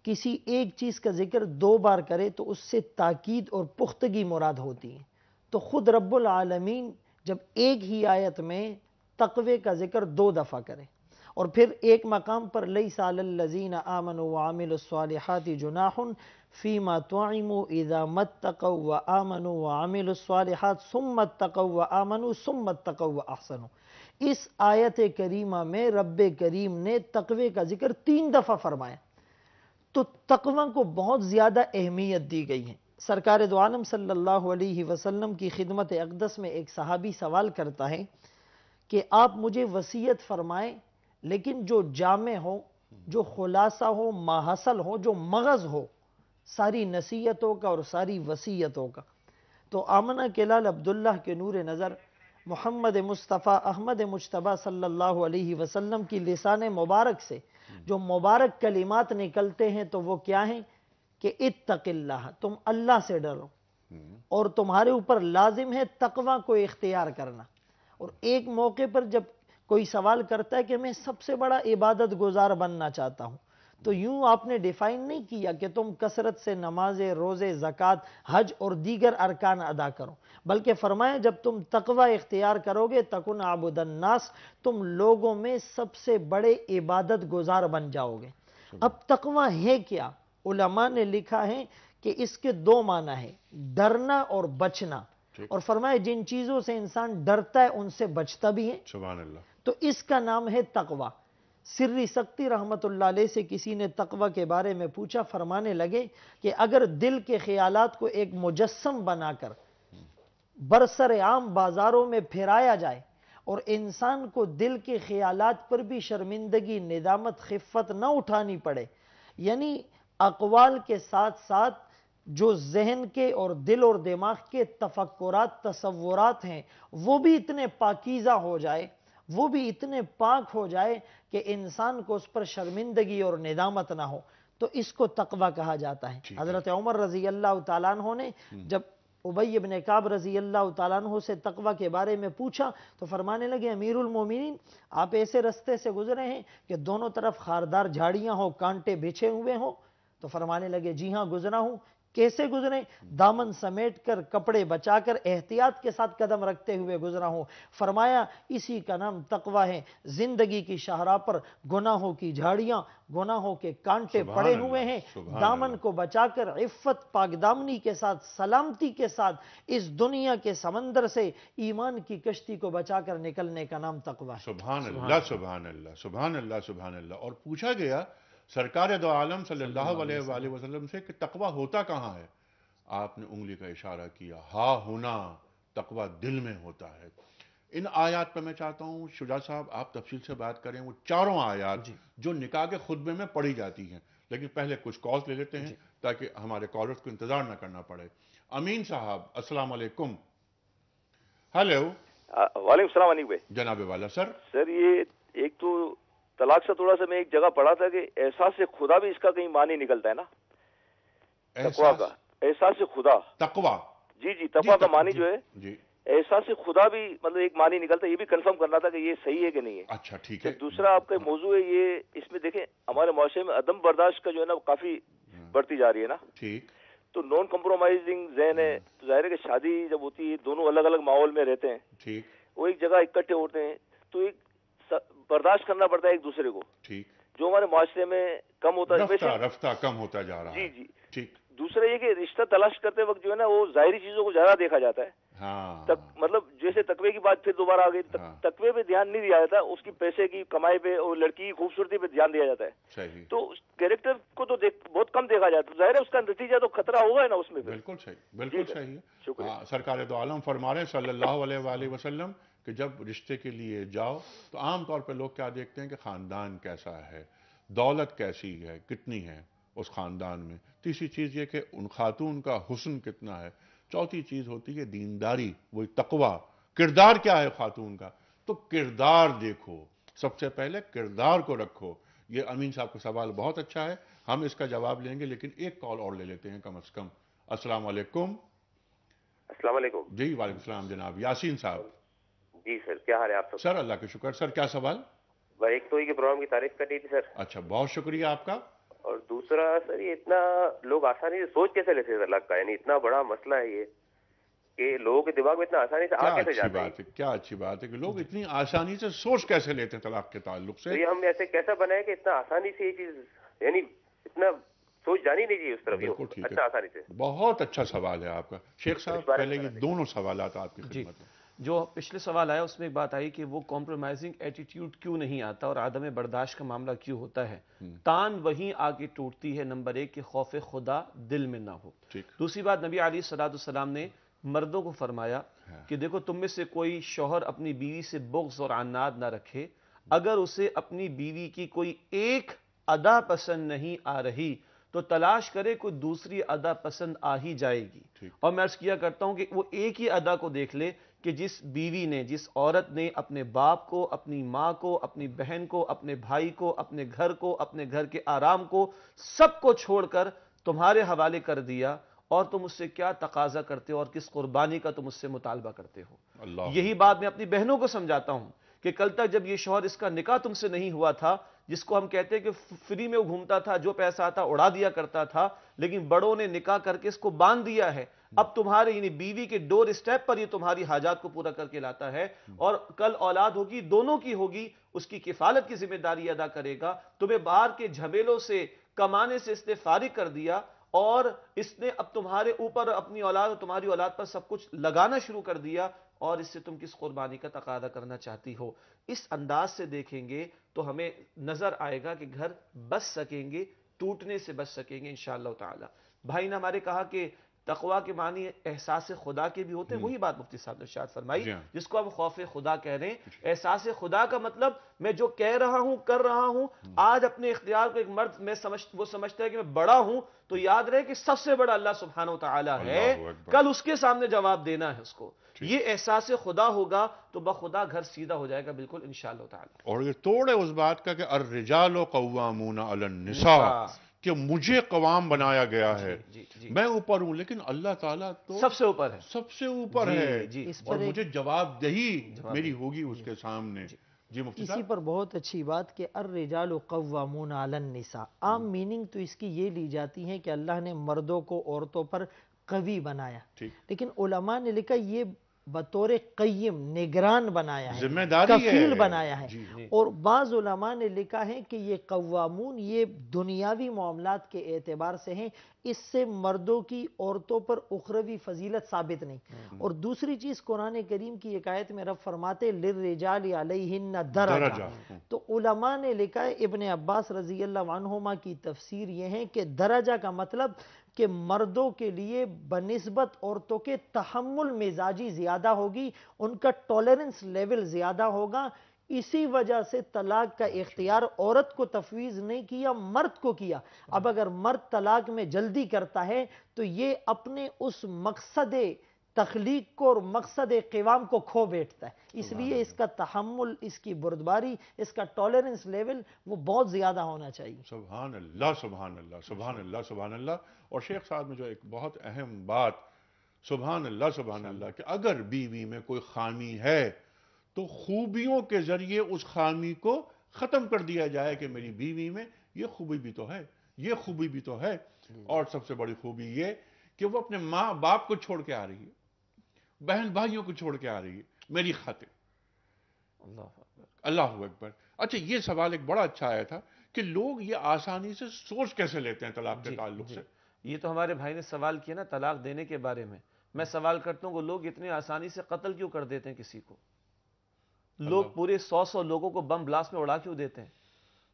किसी एक चीज़ का जिक्र दो बार करे तो उससे ताकीद और पुख्तगी मुराद होती है तो ख़ुद रब्बुल आलमीन जब एक ही आयत में तकवे का जिक्र दो दफ़ा करे और फिर एक मकाम पर लई सालजीन आमन वामिलसालहत जुनाहन फ़ीमा तोम इज़ा मत तकौ व आमन वामिलसालहत सुमत तकौ व आमनु सुमत तक व आसनु इस आयत करीमा में रब करीम ने तकवे का जिक्र तीन दफ़ा फरमाया तो तकवा को बहुत ज़्यादा अहमियत दी गई है सरकार दोम सल्लल्लाहु अलैहि वसल्लम की खिदमत अकदस में एक सहाबी सवाल करता है कि आप मुझे वसीयत फरमाएं लेकिन जो जामे हो जो खुलासा हो माहसल हो जो मगज़ हो सारी नसीहतों का और सारी वसीयतों का तो आमना केलाल अब्दुल्ला के नूर नज़र मोहम्मद मुस्तफ़ा अहमद मुशतबा सल्लल्लाहु अलैहि वसल्लम की लिसान मुबारक से जो मुबारक कलिमात निकलते हैं तो वो क्या हैं कि इतकल्ला तुम अल्लाह से डरो और तुम्हारे ऊपर लाजिम है तकवा को इख्तियार करना और एक मौके पर जब कोई सवाल करता है कि मैं सबसे बड़ा इबादत गुजार बनना चाहता हूँ तो यूं आपने डिफाइन नहीं किया कि तुम कसरत से नमाजे रोज़े ज़क़़त हज और दीगर अरकान अदा करो बल्कि फरमाया जब तुम तकवा इख्तियार करोगे तकुन आबुदन्नास तुम लोगों में सबसे बड़े इबादत गुजार बन जाओगे अब तकवा है क्या उलमा ने लिखा है कि इसके दो माना है डरना और बचना और फरमाए जिन चीज़ों से इंसान डरता है उनसे बचता भी है तो इसका नाम है तकवा सिर्री सख्ती रहमत से किसी ने तकवा के बारे में पूछा फरमाने लगे कि अगर दिल के ख्याल को एक मुजस्म बनाकर बरसर आम बाजारों में फिराया जाए और इंसान को दिल के ख्याल पर भी शर्मिंदगी निदामत खिफत न उठानी पड़े यानी अकवाल के साथ साथ जो जहन के और दिल और दिमाग के तफक्रात तस्वुरात हैं वो भी इतने पाकिज़ा हो जाए वो भी इतने पाक हो जाए कि इंसान को उस पर शर्मिंदगी और निदामत ना हो तो इसको तकवा कहा जाता है हजरत उमर रजी अल्लाह तु ने हम्म। जब उबैय ने काब रजी अल्लाह तु से तकवा के बारे में पूछा तो फरमाने लगे अमीरमिन आप ऐसे रस्ते से गुजरे हैं कि दोनों तरफ खारदार झाड़ियाँ हो कांटे बिछे हुए हों तो फरमाने लगे जी हां गुजरा हूं कैसे गुजरे दामन समेट कर कपड़े बचाकर एहतियात के साथ कदम रखते हुए गुजरा हूं फरमाया इसी का नाम तकवा है जिंदगी की शाहरा पर गुनाहों की झाड़ियां गुनाहों के कांटे पड़े हुए हैं दामन को बचाकर इफ्फत पागदामनी के साथ सलामती के साथ इस दुनिया के समंदर से ईमान की कश्ती को बचाकर निकलने का नाम तकवा सुबह सुबह सुबह सुबह अल्लाह और पूछा गया सरकार दो आलम सल्ला वसलम से कि तकवा होता कहाँ है आपने उंगली का इशारा किया हा होना तकवा दिल में होता है इन आयात पर मैं चाहता हूँ शुजा साहब आप तफसील से बात करें वो चारों आयात जो निकाह के खुतबे में पढ़ी जाती हैं लेकिन पहले कुछ कॉल्स ले लेते हैं ताकि हमारे कॉलर्स को इंतजार ना करना पड़े अमीन साहब अस्सलाम वालेकुम हेलो वाले जनाबे वाला सर सर ये एक तो तलाक सा थोड़ा सा मैं एक जगह पढ़ा था कि एहसास से खुदा भी इसका कहीं मान ही निकलता है ना तकवा का एहसास से खुदा तकवा जी जी तकवा का मानी जो है एहसास से खुदा भी मतलब एक मानी निकलता है ये भी कंफर्म करना था कि ये सही है कि नहीं है अच्छा ठीक है दूसरा आपका हाँ। मौजू है ये इसमें देखें हमारे माशरे में अदम बर्दाश्त का जो है ना काफी हाँ। बढ़ती जा रही है ना ठीक तो नॉन कम्प्रोमाइजिंग जहन है हाँ। तो जाहिर है कि शादी जब होती है दोनों अलग अलग माहौल में रहते हैं ठीक वो एक जगह इकट्ठे होते हैं तो एक बर्दाश्त करना पड़ता है एक दूसरे को ठीक जो हमारे मुआरे में कम होता रफ्ता, रफ्ता कम होता जा रहा जी जी ठीक दूसरा ये कि रिश्ता तलाश करते वक्त जो है ना वो जाहिर चीजों को ज्यादा देखा जाता है हाँ। तक, मतलब जैसे तकवे की बात फिर दोबारा आ गई तक, हाँ। तकवे पे ध्यान नहीं दिया जाता उसकी पैसे की कमाई पे और लड़की की खूबसूरती पे ध्यान दिया जाता है तो कैरेक्टर को तो देख बहुत कम देखा जाता है जाहिर है उसका नतीजा तो खतरा होगा ना उसमें बिल्कुल सही बिल्कुल सही हाँ, सरकार तो आलम फरमा रहे कि जब रिश्ते के लिए जाओ तो आम तौर पर लोग क्या देखते हैं कि ख़ानदान कैसा है दौलत कैसी है कितनी है उस ख़ानदान में तीसरी चीज़ ये कि उन खातून का हुसन कितना है चौथी चीज़ होती है दीनदारी वही तकवा किरदार क्या है खातून का तो किरदार देखो सबसे पहले किरदार को रखो ये अमीन साहब का सवाल बहुत अच्छा है हम इसका जवाब लेंगे लेकिन एक कॉल और ले लेते हैं कम अज़ कम असलकुम जी वालेकाम जनाब यासीन साहब जी सर क्या हाल है आप सब सर अल्लाह के शुक्र सर क्या सवाल एक तो ये प्रोग्राम की तारीफ करनी थी सर अच्छा बहुत शुक्रिया आपका और दूसरा सर ये इतना लोग आसानी से सोच कैसे लेते हैं अल्लाह का यानी इतना बड़ा मसला है ये कि लोगों के दिमाग में इतना आसानी से आ कैसे जाता बात है क्या अच्छी बात है कि लोग इतनी आसानी से सोच कैसे लेते हैं तलाक के ताल्लुक से तो ये हम ऐसे कैसा बनाए कि इतना आसानी से ये चीज यानी इतना सोच जानी नहीं चाहिए उस तरफ बिल्कुल ठीक अच्छा है आसानी से बहुत अच्छा सवाल है आपका शेख साहब पहले ये दोनों सवाल आपकी खिदमत में जो पिछले सवाल आया उसमें एक बात आई कि वो कॉम्प्रोमाइजिंग एटीट्यूड क्यों नहीं आता और आदम बर्दाश्त का मामला क्यों होता है हम्म। तान वहीं आके टूटती है नंबर एक कि खौफ खुदा दिल में ना हो दूसरी बात नबी आली सलातम ने मर्दों को फरमाया हाँ। कि देखो तुम में से कोई शोहर अपनी बीवी से बुग्स और अनाद ना रखे अगर उसे अपनी बीवी की कोई एक अदा पसंद नहीं आ रही तो तलाश करे कोई दूसरी अदा पसंद आ ही जाएगी और मैं अर्ज किया करता हूं कि वो एक ही अदा को देख ले कि जिस बीवी ने जिस औरत ने अपने बाप को अपनी माँ को अपनी बहन को अपने भाई को अपने घर को अपने घर के आराम को सबको छोड़कर तुम्हारे हवाले कर दिया और तुम उससे क्या तकाजा करते हो और किस कुर्बानी का तुम उससे मुतालबा करते हो यही बात मैं अपनी बहनों को समझाता हूं कि कल तक जब ये शोहर इसका निकाह तुमसे नहीं हुआ था जिसको हम कहते हैं कि फ्री में वो घूमता था जो पैसा आता उड़ा दिया करता था लेकिन बड़ों ने निकाह करके इसको बांध दिया है अब तुम्हारे यानी बीवी के डोर स्टेप पर ये तुम्हारी हाजात को पूरा करके लाता है और कल औलाद होगी दोनों की होगी उसकी किफालत की जिम्मेदारी अदा करेगा तुम्हें बाहर के झमेलों से कमाने से इसने फारिग कर दिया और इसने अब तुम्हारे ऊपर अपनी औलाद और तुम्हारी औलाद पर सब कुछ लगाना शुरू कर दिया और इससे तुम किस कुर्बानी का तकादा करना चाहती हो इस अंदाज से देखेंगे तो हमें नजर आएगा कि घर बस सकेंगे टूटने से बच सकेंगे इन शाह भाई ने हमारे कहा कि तकवा के मानी एहसास खुदा के भी होते हैं हम्म। वही बात मुफ्ती साहब ने शायद फरमाई हाँ। जिसको हम खौफ खुदा कह रहे हैं एहसास खुदा का मतलब मैं जो कह रहा हूं कर रहा हूं हम्म। आज अपने इख्तियार को एक मर्द में समझ वो समझता है कि मैं बड़ा हूं तो याद रहे कि सबसे बड़ा अल्लाह सुबहान तला है कल उसके सामने जवाब देना है उसको ये एहसास खुदा होगा तो बखुदा घर सीधा हो जाएगा बिल्कुल इन और ये तोड़ है उस बात का कि अर्रजालो अलन अलनिसा कि मुझे कवाम बनाया गया है जी, जी, मैं ऊपर हूं लेकिन अल्लाह ताला तो सबसे ऊपर है सबसे ऊपर है जी, और मुझे जवाबदेही मेरी होगी उसके सामने जी इसी पर बहुत अच्छी बात कि अर रिजाल कवामून आलन निसा आम मीनिंग तो इसकी ये ली जाती है कि अल्लाह ने मर्दों को औरतों पर कवि बनाया लेकिन उलमा ने लिखा ये बतौर कईम निगरान बनाया है कफील है। बनाया है और बाज़ ने लिखा है कि ये कवामून ये दुनियावी मामला के एतबार से हैं इससे मर्दों की औरतों पर उखरवी फजीलत साबित नहीं।, हम्म। और दूसरी चीज़ कुरान करीम की एकायत में रब फरमाते दरजा तो उलमा ने लिखा है इबन अब्बास रजी अल्लाह की तफसीर यह है कि दरजा का मतलब कि मर्दों के लिए बनस्बत औरतों के तहमुल मिजाजी ज़्यादा होगी उनका टॉलरेंस लेवल ज़्यादा होगा इसी वजह से तलाक का इख्तियार औरत को तफवीज़ नहीं किया मर्द को किया अब अगर मर्द तलाक में जल्दी करता है तो ये अपने उस मकसद तख्लीक को और मकसद क़वाम को खो बैठता है इसलिए इसका तहमुल इसकी बुरदबारी इसका टॉलरेंस लेवल वो बहुत ज़्यादा होना चाहिए सुबहान अल्लाह सुबहान अल्लाह सुबहान अल्लाह सुबहान अल्लाह और शेख साहब में जो एक बहुत अहम बात सुबहान अल्लाह सुबहान अल्लाह कि अगर बीवी में कोई खामी है तो खूबियों के जरिए उस खामी को ख़त्म कर दिया जाए कि मेरी बीवी में ये खूबी भी तो है ये खूबी भी तो है और सबसे बड़ी खूबी ये कि वो अपने माँ बाप को छोड़ के आ रही है बहन भाइयों को छोड़ के आ रही है मेरी खातिर अल्लाह अकबर अच्छा ये सवाल एक बड़ा अच्छा आया था कि लोग ये आसानी से सोच कैसे लेते हैं तलाक के ताल्लुक से ये तो हमारे भाई ने सवाल किया ना तलाक देने के बारे में मैं सवाल करता हूँ लोग इतने आसानी से कत्ल क्यों कर देते हैं किसी को लोग पूरे सौ सौ लोगों को बम ब्लास्ट में उड़ा क्यों देते हैं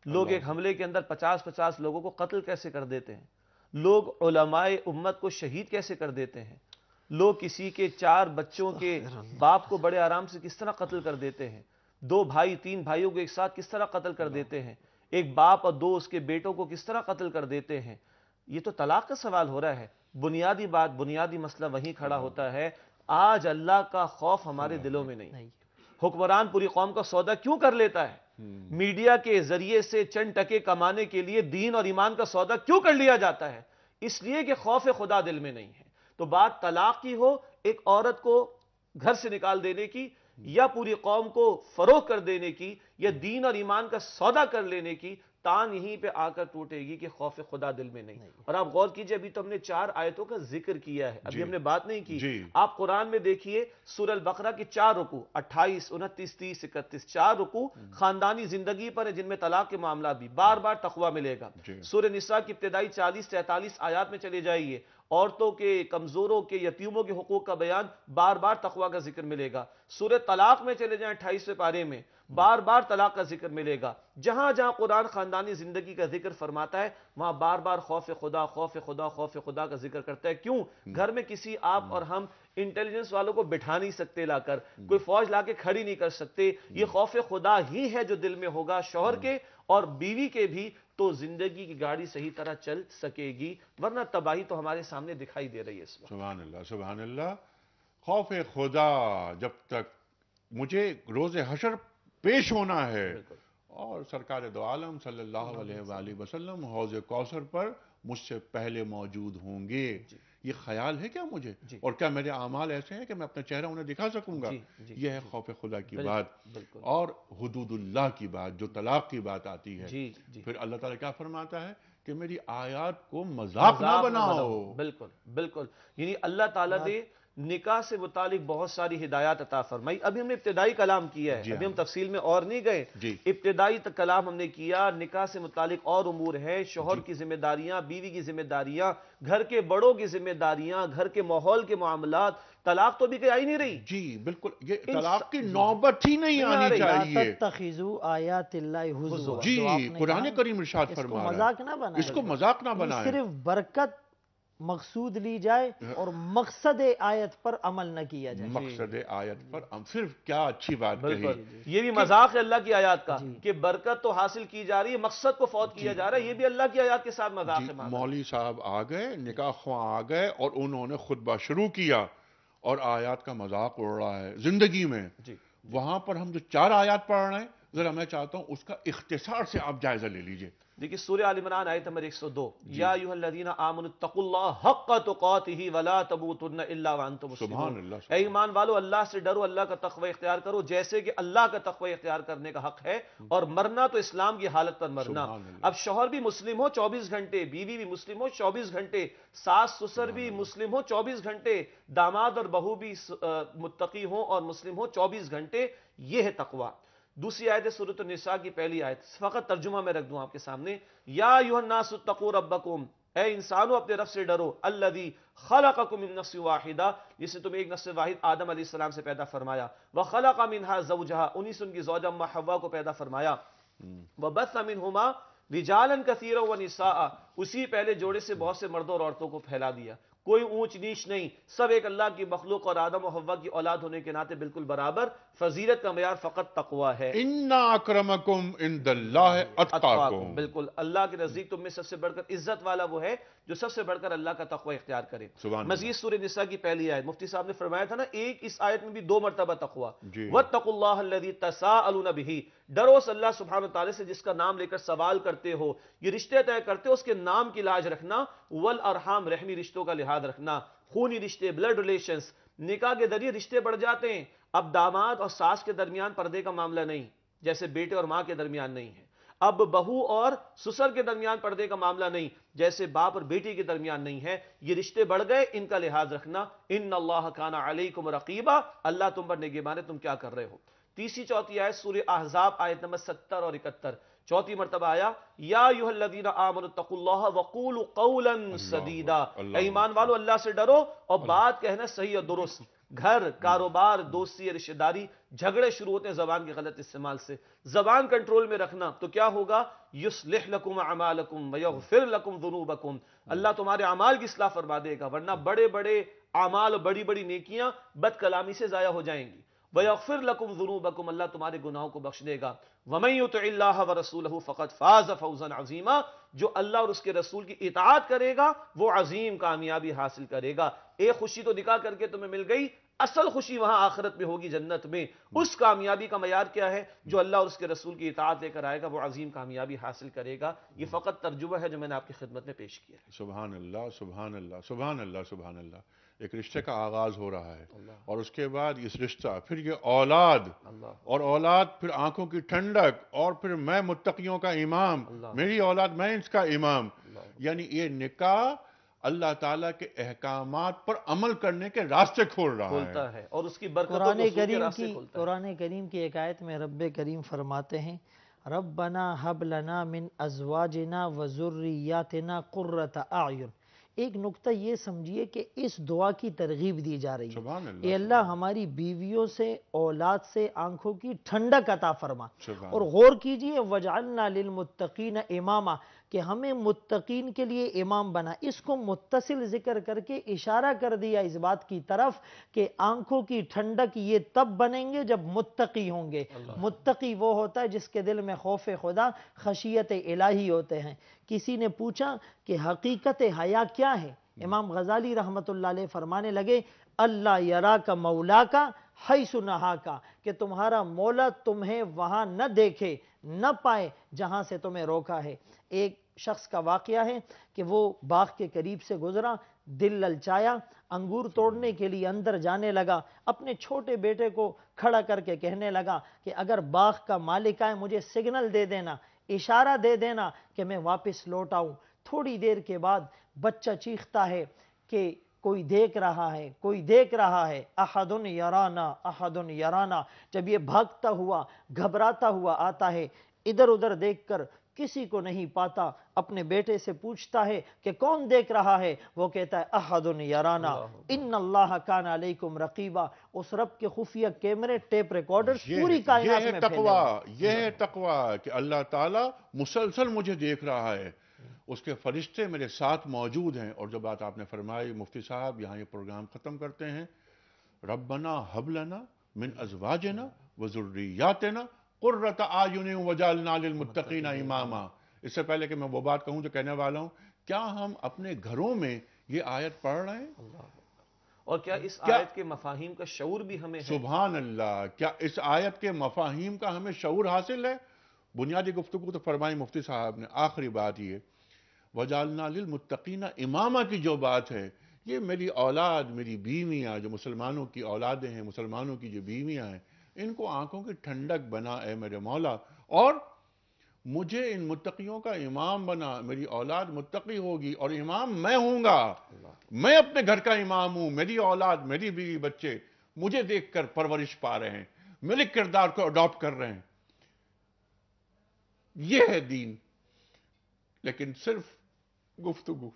लोग एक हमले के अंदर पचास पचास लोगों को कत्ल कैसे कर देते हैं लोग उलमाए उम्मत को शहीद कैसे कर देते हैं लोग किसी के चार बच्चों के बाप को बड़े आराम से किस तरह कत्ल कर देते हैं दो भाई तीन भाइयों को एक साथ किस तरह कत्ल कर देते हैं एक बाप और दो उसके बेटों को किस तरह कत्ल कर देते हैं ये तो तलाक का सवाल हो रहा है बुनियादी बात बुनियादी मसला वहीं खड़ा होता है आज अल्लाह का खौफ हमारे दिलों में नहीं हुक्मरान पूरी कौम का सौदा क्यों कर लेता है हम्म। मीडिया के जरिए से चंद टके कमाने के लिए दीन और ईमान का सौदा क्यों कर लिया जाता है इसलिए कि खौफ खुदा दिल में नहीं है तो बात तलाक की हो एक औरत को घर से निकाल देने की या पूरी कौम को फरोख कर देने की या दीन और ईमान का सौदा कर लेने की तान यहीं पे आकर टूटेगी कि खौफ खुदा दिल में नहीं, नहीं। और आप गौर कीजिए अभी तो हमने चार आयतों का जिक्र किया है अभी हमने बात नहीं की आप कुरान में देखिए सूरल बकरा की चार रुकू अट्ठाईस उनतीस तीस इकतीस चार रुकू हम्म। खानदानी जिंदगी पर है जिनमें तलाक के मामला भी बार बार तकवा मिलेगा सूर्य निशा की इब्तदाई चालीस तैतालीस आयात में चले जाइए औरतों के कमजोरों के यतीमों के हकूक का बयान बार बार तकवा का जिक्र मिलेगा सूर्य तलाक में चले जाए अट्ठाईसवें पारे में बार बार तलाक का जिक्र मिलेगा जहां जहां कुरान खानदानी जिंदगी का जिक्र फरमाता है वहां बार बार खौफ खुदा खौफ खुदा खौफ खुदा का जिक्र करता है क्यों घर में किसी आप और हम इंटेलिजेंस वालों को बिठा नहीं सकते लाकर कोई फौज लाके खड़ी नहीं कर सकते ये खौफ खुदा ही है जो दिल में होगा शोहर के और बीवी के भी तो जिंदगी की गाड़ी सही तरह चल सकेगी वरना तबाही तो हमारे सामने दिखाई दे रही है सुबह अल्लाह सुबह अल्लाह खौफ खुदा जब तक मुझे रोज हशर पेश होना है और सरकार दो आलम सल्लल्लाहु हौज कौसर पर मुझसे पहले मौजूद होंगे ये ख्याल है क्या मुझे और क्या मेरे अमाल ऐसे हैं कि मैं अपना चेहरा उन्हें दिखा सकूंगा यह है खौफ खुदा की बात और हदूदुल्लाह की बात जो तलाक की बात आती है जी, जी। फिर अल्लाह ताला क्या फरमाता है कि मेरी आयात को मजाक ना बनाओ बिल्कुल बिल्कुल यानी अल्लाह ताला ने हाँ। निकाह से मुतालिक बहुत सारी हिदायत अता फरमाई अभी हमने इब्तदाई कलाम किया है अभी हम हाँ। तफसील में और नहीं गए इब्तदाई कलाम हमने किया निकाह से मुतालिक और उमूर है शोहर की जिम्मेदारियां बीवी की जिम्मेदारियां घर के बड़ों की जिम्मेदारियां घर के माहौल के मामला तलाक तो भी कहीं आई नहीं रही जी बिल्कुल ये तलाक की नौबत ही नहीं आनी चाहिए जी तो कुरान करीम इरशाद फरमा मजाक ना बना इसको मजाक ना बना सिर्फ बरकत मकसूद ली जाए और मकसद आयत पर अमल न किया जाए मकसद आयत पर सिर्फ क्या अच्छी बात कही ये भी मजाक है अल्लाह की आयत का कि बरकत तो हासिल की जा रही है मकसद को फौत किया जा रहा है ये भी अल्लाह की आयत के साथ मजाक है मौली साहब आ गए निकाह ख्वा आ गए और उन्होंने खुतबा शुरू किया और आयात का मजाक उड़ रहा है जिंदगी में वहां पर हम जो चार आयात पढ़ रहे हैं जरा मैं चाहता हूं उसका इख्तसार से आप जायजा ले लीजिए देखिए सूर्य आलिमरान आयत नंबर 102 या यादीना आमन तकुल्ला हक कौत ही वला तबूत वान वअंतुम ईमान वालो अल्लाह से डरो अल्लाह का तखबा इख्तियार करो जैसे कि अल्लाह का तकवा इख्तियार करने का हक है हम्म। और मरना तो इस्लाम की हालत पर मरना अब शोहर भी मुस्लिम हो 24 घंटे बीवी भी मुस्लिम हो 24 घंटे सास ससुर भी मुस्लिम हो 24 घंटे दामाद और बहू भी मुतकी हो और मुस्लिम हो 24 घंटे यह है तकवा दूसरी आयत है सूरत निसा की पहली आयत फ़कत तर्जुमा में रख दूं आपके सामने या नास युहन्नासतको रबकुम ए इंसानो अपने रफ से डरो अल्लदी खला का कुम नफ्स वाहिदा जिसने तुम्हें एक नफ्स वाहिद आदम आसमाम से पैदा फरमाया व खला का मिनहा जवजहा उन्हीं से उनकी जौजा अम्मा को पैदा फरमाया हम्म। व बस अमिन हुमा रिजालन कसीर व निसा उसी पहले जोड़े से बहुत से मर्दों और औरतों को फैला दिया कोई ऊंच नीच नहीं सब एक अल्लाह की मखलूक और आदम हवा की औलाद होने के नाते बिल्कुल बराबर फजीरत का मैार फकत तकवा है इन्ना अक्रमकुम बिल्कुल अल्लाह के नजदीक तुम में सबसे बढ़कर इज्जत वाला वो है जो सबसे बढ़कर अल्लाह का तकवा इख्तियार करे मजीद सूर्य निसा की पहली आयत मुफ्ती साहब ने फरमाया था ना एक इस आयत में भी दो मरतबा तकवा व तकुल्ला तसा नबी डरो अल्लाह सुबहान तारे से जिसका नाम लेकर सवाल करते हो ये रिश्ते तय करते हो उसके नाम की लाज रखना वल अरहाम रहमी रिश्तों का लिहाज रखना खूनी रिश्ते ब्लड रिलेशन निकाह के जरिए रिश्ते बढ़ जाते हैं अब दामाद और सास के दरमियान पर्दे का मामला नहीं जैसे बेटे और माँ के दरमियान नहीं है अब बहू और सुसर के दरमियान पर्दे का मामला नहीं जैसे बाप और बेटी के दरमियान नहीं है ये रिश्ते बढ़ गए इनका लिहाज रखना इन अल्लाह खाना अलैकुम रकीबा अल्लाह तुम पर माने तुम क्या कर रहे हो तीसरी चौथी आयत सूर्य अहजाब आयत नंबर सत्तर और इकहत्तर चौथी मरतबा आया यादीना आमन सदीदा ईमान वालो अल्लाह से डरो और बात कहना सही और दुरुस्त घर कारोबार दोस्ती रिश्तेदारी झगड़े शुरू होते हैं जबान के गलत इस्तेमाल से जबान कंट्रोल में रखना तो क्या होगा युस लिख लकुम अमालकुम फिर लकुम जुनूबकुम अल्लाह तुम्हारे अमाल की सलाह फरमा देगा वरना बड़े बड़े अमाल बड़ी बड़ी नेकियां बदकलामी से ज़ाया हो जाएंगी वफ़िर लकुम जुनूबकुम अल्लाह तुम्हारे गुनाहों को बख्श देगा वमई तो व रसूल फ़कत फ़ाज़ फौजन अजीमा जो अल्लाह और उसके रसूल की इतात करेगा वो अजीम कामयाबी हासिल करेगा एक खुशी तो दिखा करके तुम्हें मिल गई असल खुशी वहां आखिरत में होगी जन्नत में उस कामयाबी का मैार क्या है जो अल्लाह और उसके रसूल की इतात लेकर आएगा वो अजीम कामयाबी हासिल करेगा ये फ़कत तर्जुबा है जो मैंने आपकी खिदमत में पेश किया है सुबह अल्लाह सुबह अल्लाह सुबहान अल्लाह अल्लाह एक रिश्ते का आगाज हो रहा है और उसके बाद इस रिश्ता फिर ये औलाद और औलाद फिर आंखों की ठंडक और फिर मैं मुत्तकियों का इमाम मेरी औलाद मैं इसका इमाम यानी ये निकाह अल्लाह ताला के अहकाम पर अमल करने के रास्ते खोल रहा है।, है और उसकी कुरान करीम की कुरान करीम की एकायत में रब करीम फरमाते हैं रब बना हब लना मिन अजवाजना वजुर्रियातना कुर्रत आयुन एक नुकता ये समझिए कि इस दुआ की तरगीब दी जा रही है अल्लाह हमारी बीवियों से औलाद से आंखों की ठंडक अता फरमा और गौर कीजिए वजालना लिलमुत्तकीन इमामा कि हमें मुत्तकीन के लिए इमाम बना इसको मुतसिल जिक्र करके इशारा कर दिया इस बात की तरफ कि आंखों की ठंडक ये तब बनेंगे जब मुत्तकी होंगे मुत्तकी वो होता है जिसके दिल में खौफ खुदा खशियत इलाही होते हैं किसी ने पूछा कि हकीकत हया क्या है हम्म। इमाम गजाली रहमत फरमाने लगे अल्लाह यरा का मौला का हई सुनहा का कि तुम्हारा मौला तुम्हें वहां न देखे न पाए जहां से तुम्हें रोका है एक शख्स का वाक्य है कि वो बाग के करीब से गुजरा दिल ललचाया अंगूर तोड़ने के लिए अंदर जाने लगा अपने छोटे बेटे को खड़ा करके कहने लगा कि अगर बाग का मालिक आए मुझे सिग्नल दे देना इशारा दे देना कि मैं वापस लौट आऊँ थोड़ी देर के बाद बच्चा चीखता है कि कोई देख रहा है कोई देख रहा है अहदन यराना अहदन यराना जब ये भागता हुआ घबराता हुआ आता है इधर उधर देखकर किसी को नहीं पाता अपने बेटे से पूछता है कि कौन देख रहा है वो कहता है अहदन याराना इन अल्लाह कान अलैकुम रकीबा उस रब के खुफिया कैमरे टेप रिकॉर्डर पूरी कायनात में तकवा यह है तकवा कि अल्लाह ताला मुसलसल मुझे देख रहा है उसके फरिश्ते मेरे साथ मौजूद हैं और जो बात आपने फरमाई मुफ्ती साहब यहाँ ये प्रोग्राम ख़त्म करते हैं रबना हबलना मिन अजवाजना वजुर्रियातना कुर्रत आयुन वजाल नालमतकीना इमामा इससे पहले कि मैं वो बात कहूँ जो कहने वाला हूँ क्या हम अपने घरों में ये आयत पढ़ रहे हैं और क्या इस क्या? आयत के मफाहिम का शूर भी हमें सुबहान अल्लाह क्या इस आयत के मफाहिम का हमें शूर हासिल है बुनियादी गुफ्तु तो फरमाई मुफ्ती साहब ने आखिरी बात ये वजालनालमतकीना इमामा की जो बात है ये मेरी औलाद मेरी बीवियाँ जो मुसलमानों की औलादें हैं मुसलमानों की जो बीवियाँ हैं इनको आंखों की ठंडक बना ए मेरे मौला और मुझे इन मुतकियों का इमाम बना मेरी औलाद मुतकी होगी और इमाम मैं हूंगा मैं अपने घर का इमाम हूं मेरी औलाद मेरी बीवी बच्चे मुझे देखकर परवरिश पा रहे हैं मेरे किरदार को अडॉप्ट कर रहे हैं यह है दीन लेकिन सिर्फ गुफ्तगु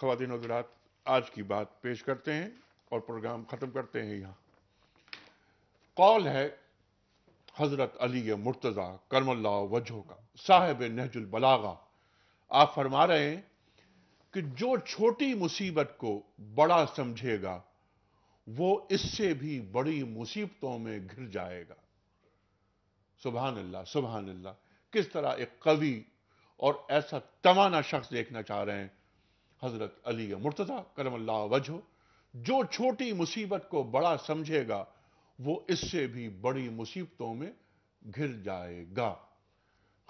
खातिन आज की बात पेश करते हैं और प्रोग्राम ख़त्म करते हैं यहां कौल है हज़रत अली मुर्तज़ा करमल्ला वजह का नहजुल बलागा आप फरमा रहे हैं कि जो छोटी मुसीबत को बड़ा समझेगा वो इससे भी बड़ी मुसीबतों में घिर जाएगा सुबहान अल्लाह सुबहान अल्लाह किस तरह एक कवि और ऐसा तमाना शख्स देखना चाह रहे हैं हज़रत अली मुर्तज़ा करमल्ला वजह जो छोटी मुसीबत को बड़ा समझेगा वो इससे भी बड़ी मुसीबतों में घिर जाएगा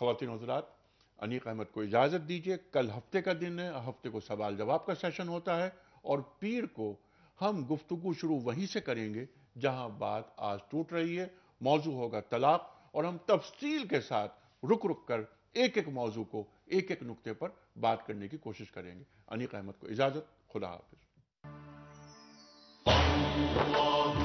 खातिन हजरात अनीक अहमद को इजाज़त दीजिए कल हफ्ते का दिन है हफ्ते को सवाल जवाब का सेशन होता है और पीर को हम गुफ्तु शुरू वहीं से करेंगे जहां बात आज टूट रही है मौजू होगा तलाक और हम तफसील के साथ रुक रुक कर एक एक मौजू को एक एक नुकते पर बात करने की कोशिश करेंगे अनीक अहमद को इजाज़त खुदा हाफिज Allah.